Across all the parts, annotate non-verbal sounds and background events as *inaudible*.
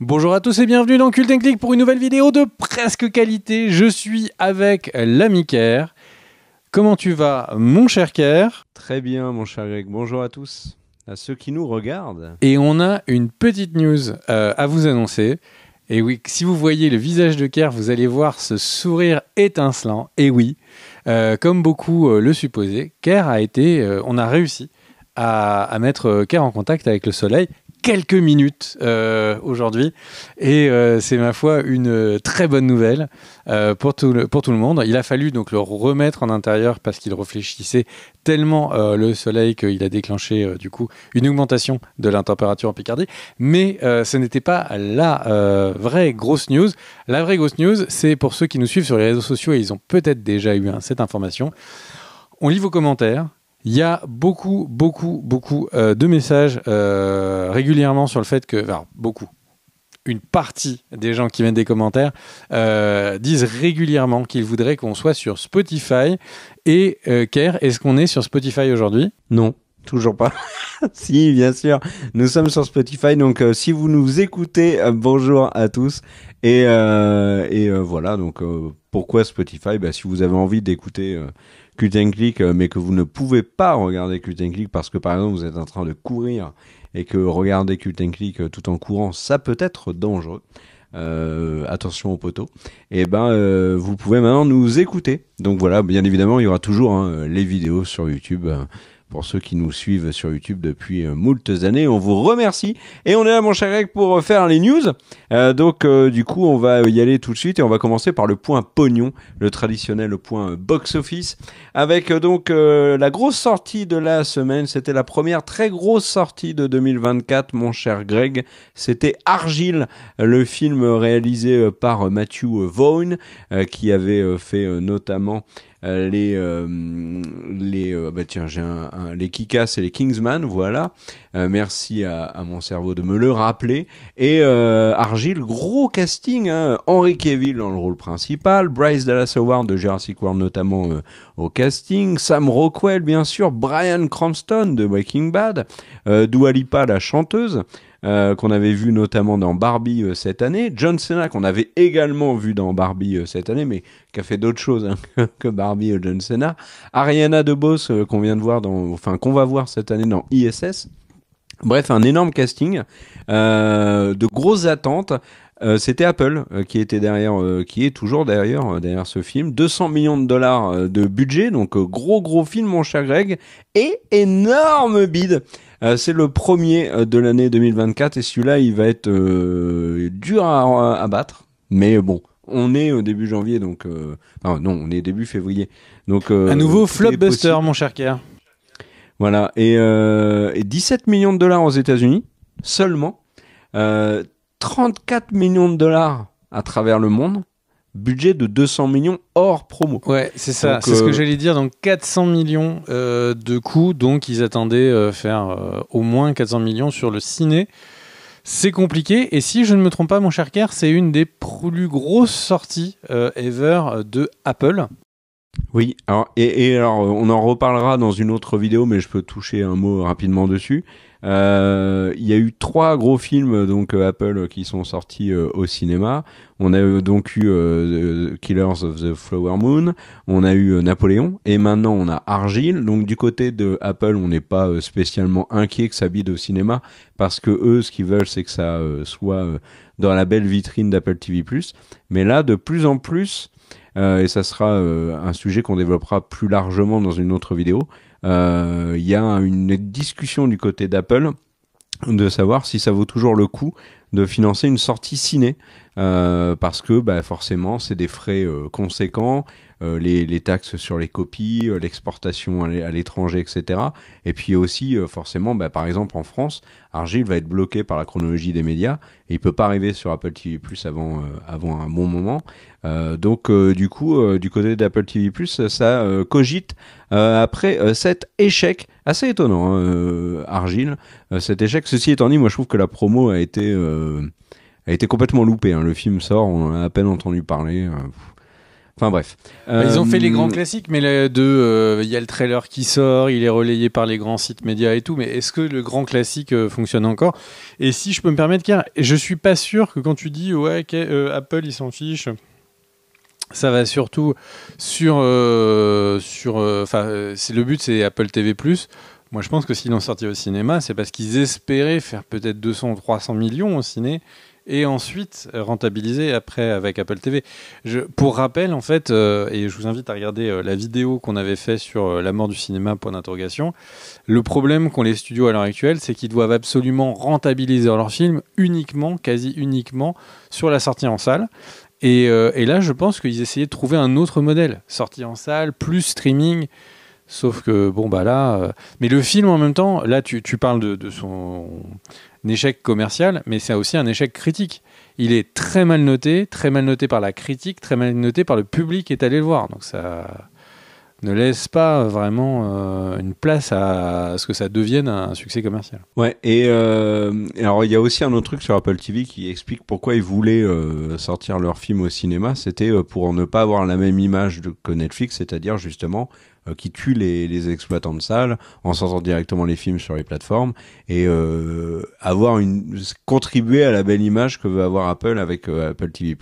Bonjour à tous et bienvenue dans Cult Click pour une nouvelle vidéo de presque qualité. Je suis avec l'ami Kerr. Comment tu vas, mon cher Kerr Très bien, mon cher Greg. Bonjour à tous, à ceux qui nous regardent. Et on a une petite news euh, à vous annoncer. Et oui, si vous voyez le visage de Kerr, vous allez voir ce sourire étincelant. Et oui, euh, comme beaucoup euh, le supposaient, Kerr a été, on a réussi à, à mettre Kerr en contact avec le soleil quelques minutes euh, aujourd'hui. Et euh, c'est, ma foi, une euh, très bonne nouvelle pour, tout le, pour tout le monde. Il a fallu donc le remettre en intérieur parce qu'il réfléchissait tellement le soleil qu'il a déclenché, du coup, une augmentation de la température en Picardie. Mais ce n'était pas la vraie grosse news. La vraie grosse news, c'est pour ceux qui nous suivent sur les réseaux sociaux et ils ont peut-être déjà eu hein, cette information. On lit vos commentaires, il y a beaucoup, beaucoup, beaucoup euh, de messages euh, régulièrement sur le fait que, enfin, beaucoup, une partie des gens qui mettent des commentaires euh, disent régulièrement qu'ils voudraient qu'on soit sur Spotify. Et Kerr, est-ce qu'on est sur Spotify aujourd'hui Non. Toujours pas. *laughs* si, bien sûr. Nous sommes sur Spotify, donc euh, si vous nous écoutez, euh, bonjour à tous. Et, euh, voilà, donc pourquoi Spotify bah, Si vous avez envie d'écouter Cut Click, mais que vous ne pouvez pas regarder Cut Click parce que par exemple vous êtes en train de courir et que regarder Cut Click tout en courant, ça peut être dangereux. attention au poteau, et eh ben vous pouvez maintenant nous écouter. Donc voilà, bien évidemment, il y aura toujours hein, les vidéos sur YouTube pour ceux qui nous suivent sur YouTube depuis euh, moultes années. On vous remercie et on est là, mon cher Greg, pour euh, faire les news. Euh, donc, du coup, on va y aller tout de suite et on va commencer par le point pognon, le traditionnel point box-office, avec donc la grosse sortie de la semaine. C'était la première très grosse sortie de 2024, mon cher Greg. C'était Argile, le film réalisé par Matthew Vaughn, qui avait fait notamment euh, les euh, les euh, bah tiens j'ai un, les Kikas et les Kingsman voilà merci à, mon cerveau de me le rappeler et Argile gros casting hein. Henri Henry dans le rôle principal Bryce Dallas Howard de Jurassic World notamment au casting Sam Rockwell bien sûr Brian Cranston de Waking Bad Dua Lipa la chanteuse euh, qu'on avait vu notamment dans Barbie euh, cette année, John Cena qu'on avait également vu dans Barbie euh, cette année, mais qui a fait d'autres choses hein, *laughs* que Barbie et John Cena, Ariana DeBose qu'on vient de voir dans, enfin qu'on va voir cette année dans ISS. Bref, un énorme casting, de grosses attentes. c'était Apple qui était derrière, qui est toujours derrière, derrière ce film. 200 millions de dollars de budget, donc gros gros film mon cher Greg, et énorme bide. Euh, c'est le premier euh, de l'année 2024 et celui-là, il va être euh, dur à, battre. Mais bon, on est au début janvier, donc non, on est début février. Donc un nouveau flopbuster, mon cher Kier. Voilà et, et, 17 millions de dollars aux États-Unis seulement, 34 millions de dollars à travers le monde budget de 200 millions hors promo. Ouais, c'est ça, c'est ce que euh, j'allais dire. Donc 400 millions euh, de coûts, donc ils attendaient euh, faire au moins 400 millions sur le ciné. C'est compliqué, et si je ne me trompe pas, mon cher Kerr, c'est une des plus grosses sorties ever de Apple. Oui, alors, et, alors euh, on en reparlera dans une autre vidéo, mais je peux toucher un mot rapidement dessus. Euh, il y a eu trois gros films donc euh, Apple qui sont sortis au cinéma. On a donc eu Killers of the Flower Moon, on a eu Napoléon et maintenant on a Argyle. Donc du côté de Apple, on n'est pas spécialement inquiet que ça bide au cinéma parce que eux, ce qu'ils veulent, c'est que ça soit dans la belle vitrine d'Apple TV+. Mais là, de plus en plus, euh, et ça sera euh, un sujet qu'on développera plus largement dans une autre vidéo. Euh, il y a une discussion du côté d'Apple de savoir si ça vaut toujours le coup de financer une sortie ciné parce que bah, forcément c'est des frais conséquents euh, les, taxes sur les copies, euh, l'exportation à l'étranger, etc. Et puis aussi, euh, forcément, bah, par exemple en France, Argile va être bloqué par la chronologie des médias et il peut pas arriver sur Apple TV Plus avant, avant un bon moment. donc du coup, du côté d'Apple TV Plus, ça cogite après cet échec assez étonnant, hein, Argile. cet échec, ceci étant dit, moi je trouve que la promo a été a été complètement loupée. Hein. Le film sort, on a à peine entendu parler. Enfin bref. Bah, ils ont fait les euh, grands classiques, mais euh, il y a le trailer qui sort, il est relayé par les grands sites médias et tout. Mais est-ce que le grand classique euh, fonctionne encore Et si je peux me permettre, car je suis pas sûr que quand tu dis ouais, Apple, ils s'en fichent. Ça va surtout sur sur. Enfin, le but, c'est Apple TV+. Moi, je pense que s'ils l'ont sorti au cinéma, c'est parce qu'ils espéraient faire peut-être 200 ou 300 millions au ciné et ensuite euh, rentabiliser après avec Apple TV. Je, pour rappel, en fait, euh, et je vous invite à regarder euh, la vidéo qu'on avait fait sur la mort du cinéma, point d'interrogation, le problème qu'ont les studios à l'heure actuelle, c'est qu'ils doivent absolument rentabiliser leurs films uniquement, quasi uniquement, sur la sortie en salle. Et, là, je pense qu'ils essayaient de trouver un autre modèle, sortie en salle, plus streaming. Sauf que, bon, bah là. mais le film, en même temps, là, tu, parles de, de son échec commercial, mais c'est aussi un échec critique. Il est très mal noté, très mal noté par la critique, très mal noté par le public qui est allé le voir. Donc ça ne laisse pas vraiment euh, une place à, ce que ça devienne un succès commercial. Ouais, et euh, alors il y a aussi un autre truc sur Apple TV qui explique pourquoi ils voulaient euh, sortir leur film au cinéma, c'était pour ne pas avoir la même image que Netflix, c'est-à-dire justement euh, qui tue les, les, exploitants de salles en sortant directement les films sur les plateformes et euh, avoir une contribuer à la belle image que veut avoir Apple avec euh, Apple TV+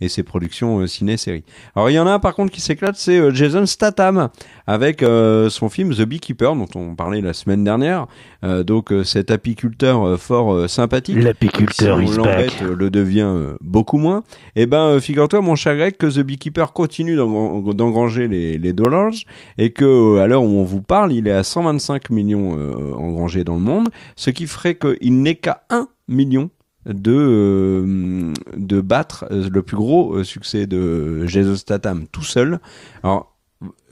et ses productions euh, ciné-séries. Alors il y en a un par contre qui s'éclate, c'est Jason Statham avec son film The Beekeeper dont on parlait la semaine dernière. donc cet apiculteur fort sympathique, l'apiculteur si le devient beaucoup moins. Et eh ben figure-toi mon cher Greg que The Beekeeper continue d'engranger les, les dollars et et que euh, à l'heure où on vous parle, il est à 125 millions euh, engrangés dans le monde, ce qui ferait qu'il n'est qu'à 1 million de euh, de battre le plus gros succès de Jesus Statham tout seul. Alors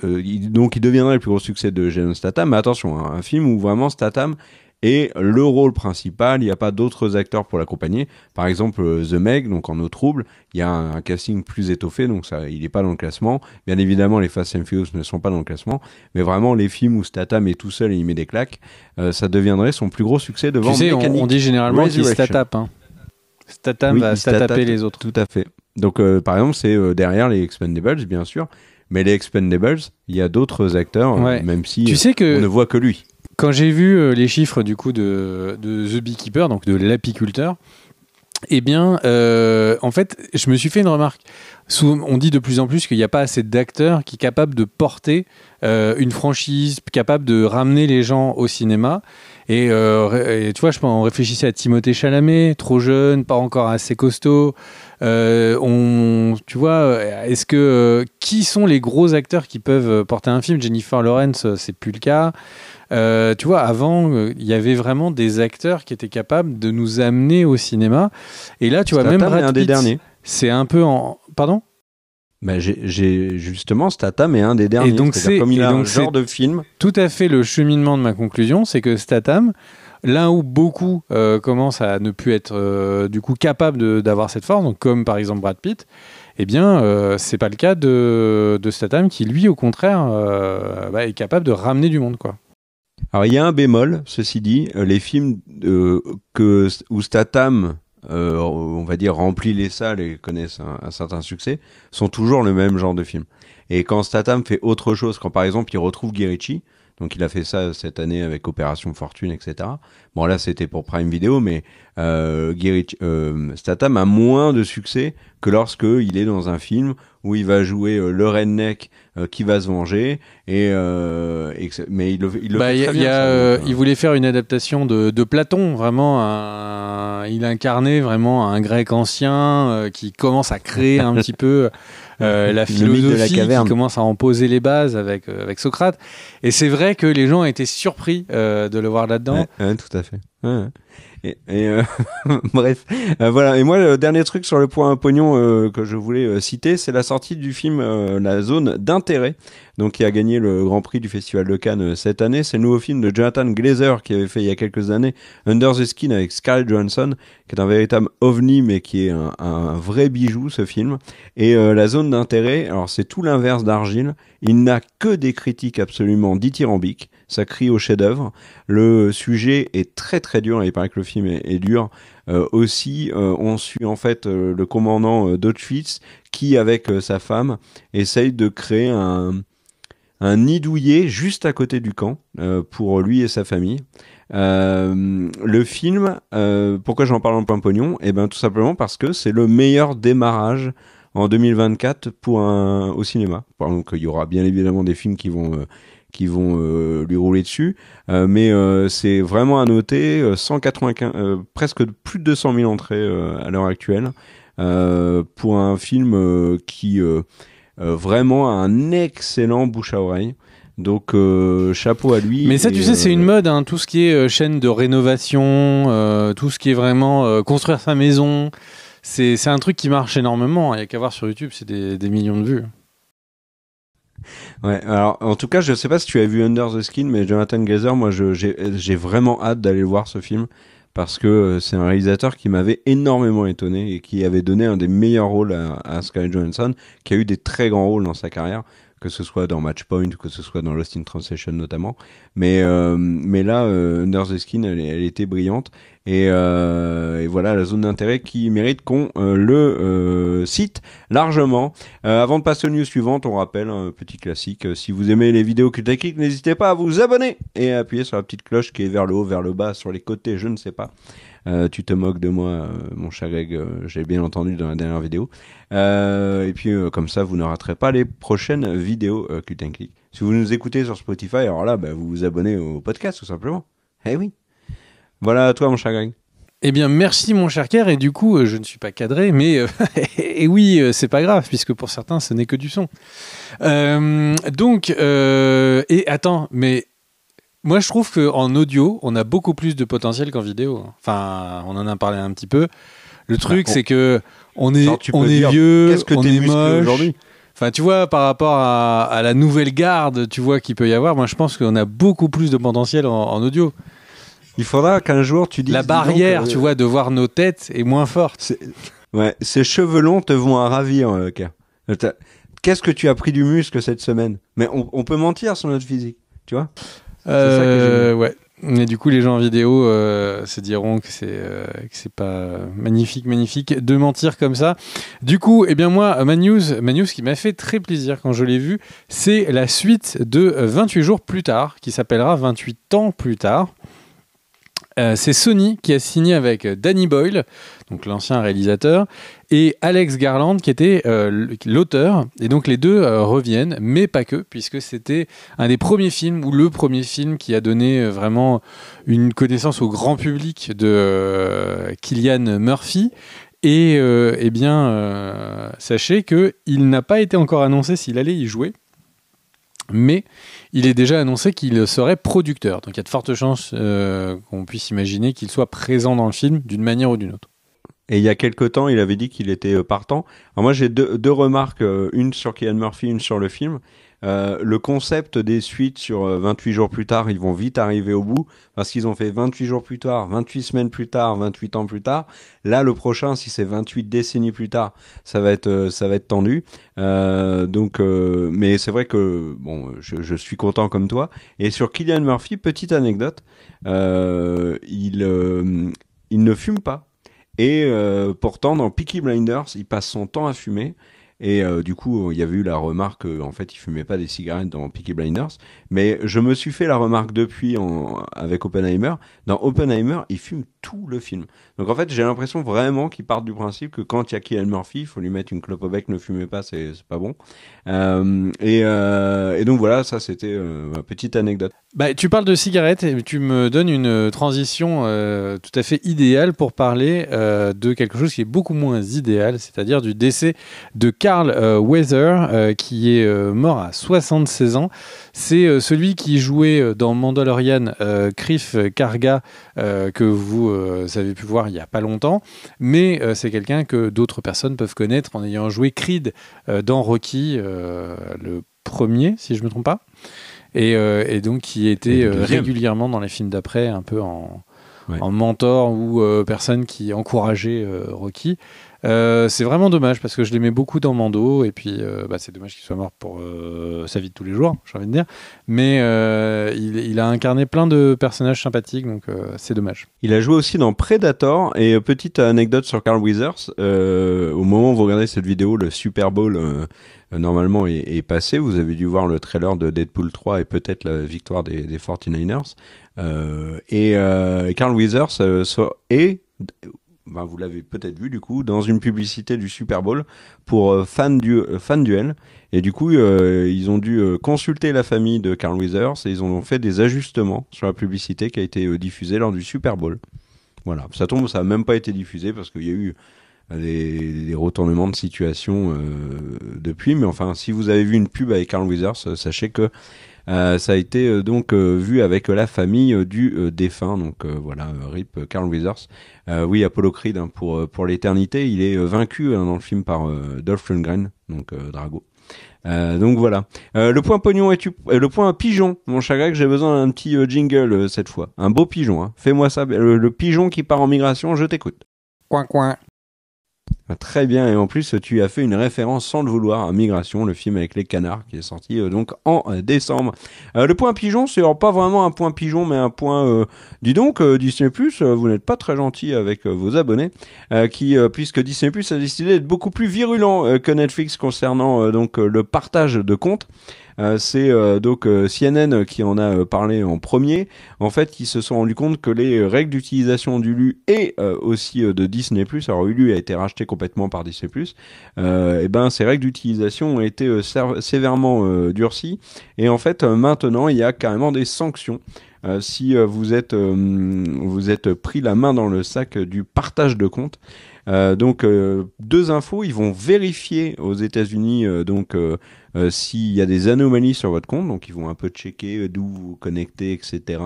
donc il deviendrait le plus gros succès de Jason Statham, mais attention, hein, un film où vraiment Statham et le rôle principal, il n'y a pas d'autres acteurs pour l'accompagner. Par exemple, euh, The Meg, donc en eau trouble, il y a un, casting plus étoffé, donc ça, il n'est pas dans le classement. Bien évidemment, les Fast and Furious ne sont pas dans le classement, mais vraiment les films où Statham est tout seul et il met des claques, euh, ça deviendrait son plus gros succès devant. Tu sais, on, dit généralement qu'il Statham. Hein. Statham va stataper les autres. Tout à fait. Donc, euh, par exemple, c'est derrière les Expendables, bien sûr, mais les Expendables, il y a d'autres acteurs, même si on ne voit que lui. Quand j'ai vu euh, les chiffres du coup de, The Beekeeper, donc de l'apiculteur, eh bien, euh, en fait, je me suis fait une remarque. On dit de plus en plus qu'il n'y a pas assez d'acteurs qui sont capables de porter euh, une franchise, capables de ramener les gens au cinéma. Et, tu vois, je on réfléchissait à Timothée Chalamet, trop jeune, pas encore assez costaud. tu vois, est-ce que qui sont les gros acteurs qui peuvent porter un film Jennifer Lawrence, c'est plus le cas. Euh, tu vois, avant, euh, il y avait vraiment des acteurs qui étaient capables de nous amener au cinéma. Et là, tu vois, même Brad un des derniers. C'est un peu en. Pardon ben j'ai justement Statham est un des derniers. Et donc c'est comme il a un genre de film. Tout à fait le cheminement de ma conclusion, c'est que Statham, là où beaucoup euh, commencent à ne plus être du coup capables d'avoir cette force, donc comme par exemple Brad Pitt, eh bien c'est pas le cas de, de Statham qui lui au contraire bah, est capable de ramener du monde quoi. Alors il y a un bémol, ceci dit, euh, les films euh, que où Statham, euh, on va dire, remplit les salles et connaissent un, certain succès, sont toujours le même genre de film. Et quand Statham fait autre chose, quand par exemple il retrouve Guerrici, donc il a fait ça cette année avec Opération Fortune, etc. Bon là c'était pour Prime Video, mais euh, Statham a moins de succès que lorsque il est dans un film où il va jouer euh, le redneck euh, qui va se venger et, euh, mais il le, il fait il voulait faire une adaptation de, de Platon vraiment il incarnait vraiment un grec ancien euh, qui commence à créer un petit peu *laughs* la philosophie de la caverne. qui commence à en poser les bases avec avec Socrate et c'est vrai que les gens étaient surpris de le voir là-dedans Oui, tout à fait et, euh, *laughs* bref, euh, voilà. Et moi, le dernier truc sur le point pognon euh, que je voulais citer, c'est la sortie du film La Zone d'intérêt, donc qui a gagné le Grand Prix du Festival de Cannes cette année. C'est le nouveau film de Jonathan Glazer qui avait fait il y a quelques années Under the Skin avec Scarlett Johansson, qui est un véritable ovni, mais qui est un, un vrai bijou ce film. Et La Zone d'intérêt, alors c'est tout l'inverse d'Argile. Il n'a que des critiques absolument dithyrambiques ça crie au chef-d'œuvre. Le sujet est très très dur, hein. il paraît que le film est, dur. Euh, aussi, euh, on suit en fait euh, le commandant d'Auschwitz qui, avec sa femme, essaye de créer un, un nid douillet juste à côté du camp pour lui et sa famille. le film, pourquoi j'en parle en plein pognon Eh bien, tout simplement parce que c'est le meilleur démarrage en 2024 pour un, au cinéma. Donc il y aura bien évidemment des films qui vont qui vont euh, lui rouler dessus. Euh, mais euh, c'est vraiment à noter, 195, presque plus de 200 000 entrées à l'heure actuelle pour un film qui vraiment a un excellent bouche à oreille. Donc chapeau à lui. Mais ça, tu sais, c'est une mode. Hein, tout ce qui est chaîne de rénovation, tout ce qui est vraiment construire sa maison, c'est un truc qui marche énormément. Il n'y a qu'à voir sur YouTube, c'est des millions de vues. Ouais, alors en tout cas, je sais pas si tu as vu Under the Skin, mais Jonathan Glazer, moi j'ai vraiment hâte d'aller voir ce film parce que euh, c'est un réalisateur qui m'avait énormément étonné et qui avait donné un des meilleurs rôles à, à Scarlett Johansson, qui a eu des très grands rôles dans sa carrière que ce soit dans Matchpoint, que ce soit dans Lost in Translation notamment. Mais euh, mais là, euh, Under the Skin, elle, était brillante euh, et, voilà la zone d'intérêt qui mérite qu'on le cite largement. avant de passer au news suivantes, on rappelle un petit classique, Si vous aimez les vidéos que écrites, n'hésitez pas à vous abonner et à appuyer sur la petite cloche qui est vers le haut, vers le bas, sur les côtés, je ne sais pas. Euh, tu te moques de moi, euh, mon cher Greg, euh, j'ai bien entendu dans la dernière vidéo. et puis comme ça, vous ne raterez pas les prochaines vidéos Cut Si vous nous écoutez sur Spotify, alors là, bah, vous vous abonnez au podcast tout simplement. Eh oui. Voilà à toi, mon cher Greg. Eh bien, merci mon cher Kerr, et du coup, je ne suis pas cadré, mais et *laughs* eh oui, c'est pas grave, puisque pour certains, ce n'est que du son. donc, et attends, mais moi, je trouve qu'en audio, on a beaucoup plus de potentiel qu'en vidéo. Enfin, on en a parlé un petit peu. Le bah, truc, c'est que on est, on est vieux, que on est moche. Enfin, tu vois, par rapport à, la nouvelle garde, tu vois, qu'il peut y avoir, moi, je pense qu'on a beaucoup plus de potentiel en, audio. Il faudra qu'un jour tu dises. La barrière, euh, tu vois, de voir nos têtes est moins forte. Ouais, ces cheveux longs te vont à ravir, Lucas. Euh, qu'est-ce que tu as pris du muscle cette semaine Mais on, on peut mentir sur notre physique, tu vois euh, ouais. mais du coup, les gens en vidéo euh, se diront que c'est euh, que c'est pas magnifique, magnifique de mentir comme ça. Du coup, et eh bien moi, ma news, ma news qui m'a fait très plaisir quand je l'ai vue, c'est la suite de 28 jours plus tard, qui s'appellera 28 ans plus tard. Euh, c'est Sony qui a signé avec euh, Danny Boyle, donc l'ancien réalisateur, et Alex Garland qui était euh, l'auteur. Et donc les deux reviennent, mais pas que, puisque c'était un des premiers films ou le premier film qui a donné vraiment une connaissance au grand public de Killian Murphy. Et eh bien, sachez que il n'a pas été encore annoncé s'il allait y jouer, mais il est déjà annoncé qu'il serait producteur. Donc il y a de fortes chances euh, qu'on puisse imaginer qu'il soit présent dans le film d'une manière ou d'une autre. Et il y a quelque temps, il avait dit qu'il était euh, partant. Alors moi, j'ai deux, deux, remarques, euh, une sur Kian Murphy, une sur le film. Euh, le concept des suites sur 28 euh, jours plus tard, ils vont vite arriver au bout parce qu'ils ont fait 28 jours plus tard, 28 semaines plus tard, 28 ans plus tard. Là, le prochain, si c'est 28 décennies plus tard, ça va être euh, ça tendu. donc, mais c'est vrai que je, suis content comme toi. Et sur Killian Murphy, petite anecdote, il ne fume pas. Et pourtant, dans Peaky Blinders, il passe son temps à fumer. Et euh, du coup, il y avait eu la remarque euh, en fait, il fumait pas des cigarettes dans Peaky Blinders. Mais je me suis fait la remarque depuis en, avec Oppenheimer. Dans Oppenheimer, il fume tout le film. Donc en fait, j'ai l'impression vraiment qu'ils partent du principe que quand il y a Kiel Murphy, il faut lui mettre une clope au bec, ne fumez pas, c'est pas bon. Euh, euh, et, donc voilà, ça c'était euh, ma petite anecdote. Bah, tu parles de cigarettes et tu me donnes une transition tout à fait idéale pour parler de quelque chose qui est beaucoup moins idéal, c'est-à-dire du décès de Carl Weather, qui est mort à 76 ans. C'est celui qui jouait dans Mandalorian Criff Karga, que vous euh, vous avez pu voir il n'y a pas longtemps, mais euh, c'est quelqu'un que d'autres personnes peuvent connaître en ayant joué Creed euh, dans Rocky, le premier, si je ne me trompe pas, et, donc qui était régulièrement dans les films d'après, un peu en, en mentor ou personne qui encourageait Rocky. Euh, c'est vraiment dommage parce que je l'aimais beaucoup dans Mando et puis euh, bah, c'est dommage qu'il soit mort pour euh, sa vie de tous les jours, j'ai envie de dire. Mais il, a incarné plein de personnages sympathiques donc c'est dommage. Il a joué aussi dans Predator et petite anecdote sur Carl Weathers. au moment où vous regardez cette vidéo, le Super Bowl normalement est, passé. Vous avez dû voir le trailer de Deadpool 3 et peut-être la victoire des, des 49ers. et Carl Weathers est ben, vous l'avez peut-être vu du coup, dans une publicité du Super Bowl pour euh, fan, du, euh, fan Duel. Et du coup, euh, ils ont dû consulter la famille de Carl Weathers et ils ont fait des ajustements sur la publicité qui a été diffusée lors du Super Bowl. Voilà, ça tombe, ça n'a même pas été diffusé parce qu'il y a eu des, des retournements de situation depuis. Mais enfin, si vous avez vu une pub avec Carl Weathers, sachez que euh, ça a été euh, donc euh, vu avec la famille du défunt. Donc voilà, Rip Carl Weathers. oui, Apollo Creed hein, pour pour l'éternité. Il est vaincu hein, dans le film par Dolph Lundgren, donc Drago. donc voilà. le point pognon le point pigeon, mon chagrin que j'ai besoin d'un petit jingle cette fois. Un beau pigeon, hein. Fais-moi ça. Le, le, pigeon qui part en migration, je t'écoute. Coin coin. Ah, très bien, et en plus tu as fait une référence sans le vouloir à Migration, le film avec les canards qui est sorti euh, donc en euh, décembre. Euh, le point pigeon, c'est alors pas vraiment un point pigeon, mais un point... dis donc, Disney Plus, vous n'êtes pas très gentil avec vos abonnés, qui puisque Disney Plus a décidé d'être beaucoup plus virulent que Netflix concernant donc le partage de comptes. c'est donc CNN qui en a parlé en premier. En fait, qui se sont rendus compte que les règles d'utilisation d'Ulu et aussi de Disney+, alors Ulu a été racheté complètement par DC+, et euh, eh ben ces règles d'utilisation ont été euh, sévèrement euh, durcies. Et en fait, maintenant, il y a carrément des sanctions. si vous êtes vous êtes pris la main dans le sac du partage de compte, donc deux infos, ils vont vérifier aux États-Unis donc s'il y a des anomalies sur votre compte, donc ils vont un peu checker d'où vous, vous connectez, etc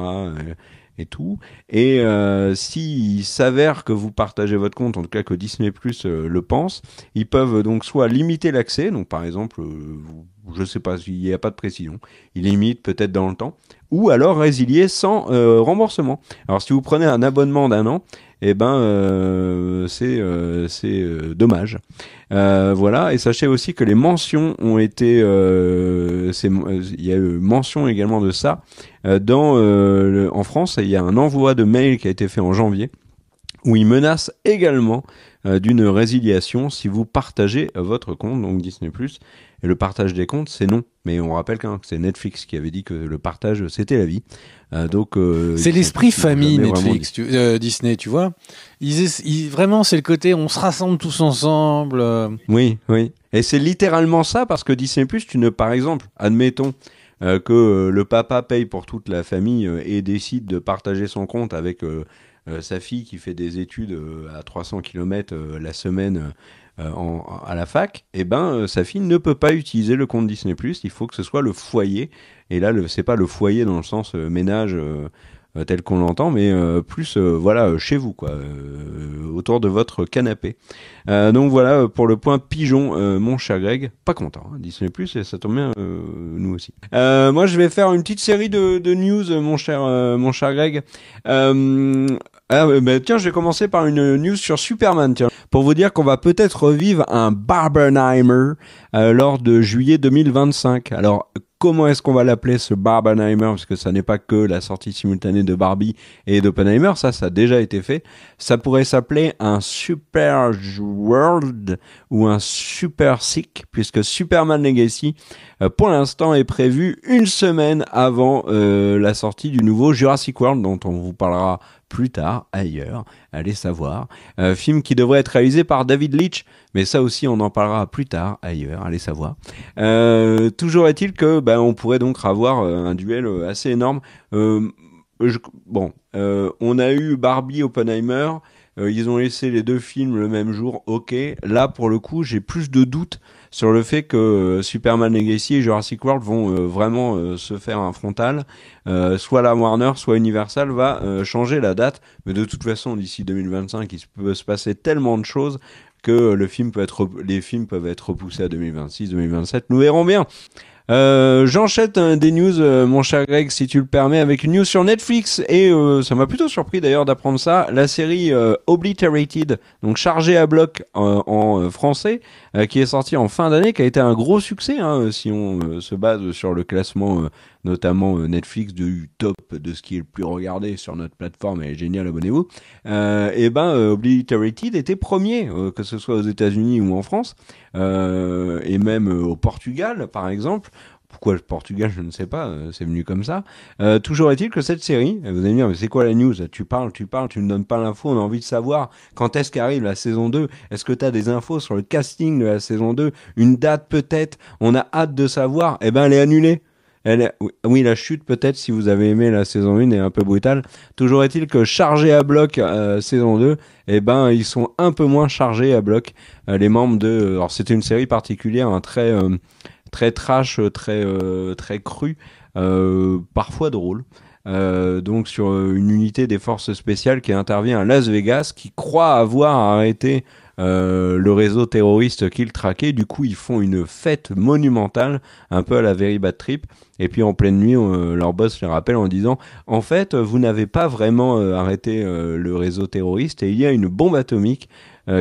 et tout. Et euh, s'il s'avère que vous partagez votre compte, en tout cas que Disney Plus euh, le pense, ils peuvent donc soit limiter l'accès, donc par exemple, euh, je ne sais pas, s'il n'y a pas de précision, ils limitent peut-être dans le temps, ou alors résilier sans euh, remboursement. Alors si vous prenez un abonnement d'un an, eh ben euh, c'est euh, euh, dommage. voilà et sachez aussi que les mentions ont été il y a eu mention également de ça dans en France il y a un envoi de mail qui a été fait en janvier où il menace également d'une résiliation si vous partagez votre compte donc Disney et le partage des comptes, c'est non. Mais on rappelle quand que c'est Netflix qui avait dit que le partage, c'était la vie. Euh, donc euh, C'est l'esprit famille Netflix, euh, Disney, tu vois. vraiment, c'est le côté on se rassemble tous ensemble. Oui, oui. Et c'est littéralement ça parce que Disney Plus, tu ne, par exemple, admettons. que le papa paye pour toute la famille et décide de partager son compte avec sa fille qui fait des études à 300 km la semaine euh, en, à la fac, et eh ben euh, sa fille ne peut pas utiliser le compte Disney+. Il faut que ce soit le foyer. Et là, c'est pas le foyer dans le sens euh, ménage tel qu'on l'entend, mais plus voilà chez vous quoi, autour de votre canapé. donc voilà pour le point pigeon, mon cher Greg, pas content. Hein, Disney Plus, ça tombe bien, nous aussi. moi, je vais faire une petite série de, de news, mon cher, mon cher Greg. Ah, bah, tiens, je vais commencer par une news sur Superman. Tiens pour vous dire qu'on va peut-être revivre un Barbenheimer euh, lors de juillet 2025. Alors, comment est-ce qu'on va l'appeler ce Barbenheimer Parce que ça n'est pas que la sortie simultanée de Barbie et d'Openheimer, ça, ça a déjà été fait. Ça pourrait s'appeler un Super World ou un Super Sick, puisque Superman Legacy, euh, pour l'instant, est prévu une semaine avant euh, la sortie du nouveau Jurassic World, dont on vous parlera plus tard, ailleurs, allez savoir. Euh, film qui devrait être réalisé par David Leitch, mais ça aussi on en parlera plus tard, ailleurs, allez savoir. Euh, toujours est-il que ben, on pourrait donc avoir euh, un duel assez énorme. bon, on a eu Barbie Oppenheimer, ils ont laissé les deux films le même jour, ok. Là pour le coup j'ai plus de doutes sur le fait que euh, Superman Legacy et Jurassic World vont euh, vraiment euh, se faire un frontal. soit la Warner, soit Universal va changer la date, mais de toute façon d'ici 2025, il peut se passer tellement de choses que film les films peuvent être repoussés à 2026, 2027. Nous verrons bien. Euh, J'enchaîne euh, des news, euh, mon cher Greg, si tu le permets, avec une news sur Netflix. Et euh, ça m'a plutôt surpris d'ailleurs d'apprendre ça. La série Obliterated, donc chargée à bloc en français, qui est sortie en fin d'année, qui a été un gros succès, hein, si on se base sur le classement notamment euh, Netflix de top de ce qui est le plus regardé sur notre plateforme, elle est géniale, abonnez-vous, euh, et ben euh, Obliterated était premier, euh, que ce soit aux États-Unis ou en France, et même au Portugal par exemple. Pourquoi le Portugal, je ne sais pas, c'est venu comme ça. toujours est-il que cette série, vous allez me dire, mais c'est quoi la news Tu parles, tu parles, tu ne donnes pas l'info, on a envie de savoir quand est-ce qu'arrive la saison 2, est-ce que tu as des infos sur le casting de la saison 2, une date peut-être, on a hâte de savoir, eh ben elle est annulée oui, la chute peut-être, si vous avez aimé la saison 1, est un peu brutale. Toujours est-il que chargé à bloc euh, saison 2, eh ben, ils sont un peu moins chargés à bloc. Euh, les membres de... Euh, alors c'était une série particulière, un hein, très, très trash, très, très cru, parfois drôle. donc sur une unité des forces spéciales qui intervient à Las Vegas, qui croit avoir arrêté euh, le réseau terroriste qu'ils traquaient. Du coup, ils font une fête monumentale, un peu à la Very Bad Trip. Et puis en pleine nuit, euh, leur boss les rappelle en disant En fait, vous n'avez pas vraiment euh, arrêté le réseau terroriste et il y a une bombe atomique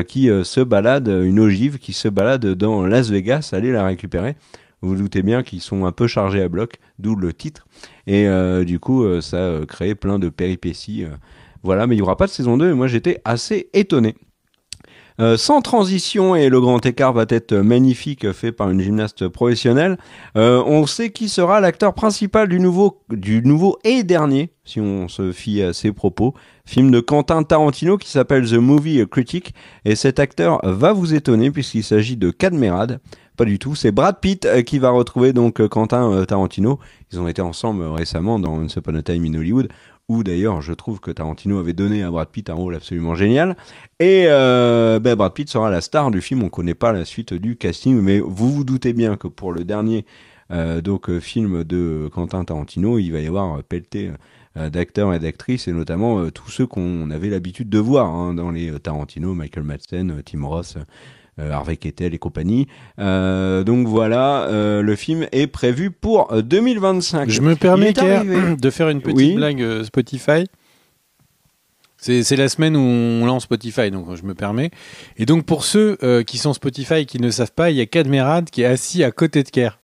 qui se balade, une ogive qui se balade dans Las Vegas, allez la récupérer vous doutez bien qu'ils sont un peu chargés à bloc, d'où le titre. Et du coup, ça crée plein de péripéties. Voilà, mais il n'y aura pas de saison 2 et moi j'étais assez étonné. Euh, sans transition et le grand écart va être magnifique fait par une gymnaste professionnelle. Euh, on sait qui sera l'acteur principal du nouveau, du nouveau et dernier, si on se fie à ses propos, film de Quentin Tarantino qui s'appelle The Movie Critic. Et cet acteur va vous étonner puisqu'il s'agit de Cadmerade. Pas du tout, c'est Brad Pitt euh, qui va retrouver donc Quentin Tarantino. Ils ont été ensemble récemment dans Once Upon a Time in Hollywood où d'ailleurs je trouve que Tarantino avait donné à Brad Pitt un rôle absolument génial. Et euh, ben, Brad Pitt sera la star du film, on ne connaît pas la suite du casting, mais vous vous doutez bien que pour le dernier euh, donc euh, film de Quentin Tarantino, il va y avoir pelleté d'acteurs et d'actrices, et notamment tous ceux qu'on avait l'habitude de voir hein, dans les Tarantino, Michael Madsen, Tim Ross. Euh, Harvey Kettel et compagnie. Euh, donc voilà, euh, le film est prévu pour 2025. Je me permets de faire une petite blague Spotify. C'est la semaine où on lance Spotify, donc je me permets. Et donc pour ceux qui sont Spotify et qui ne savent pas, il y a Cadmerad qui est assis à côté de Kerr.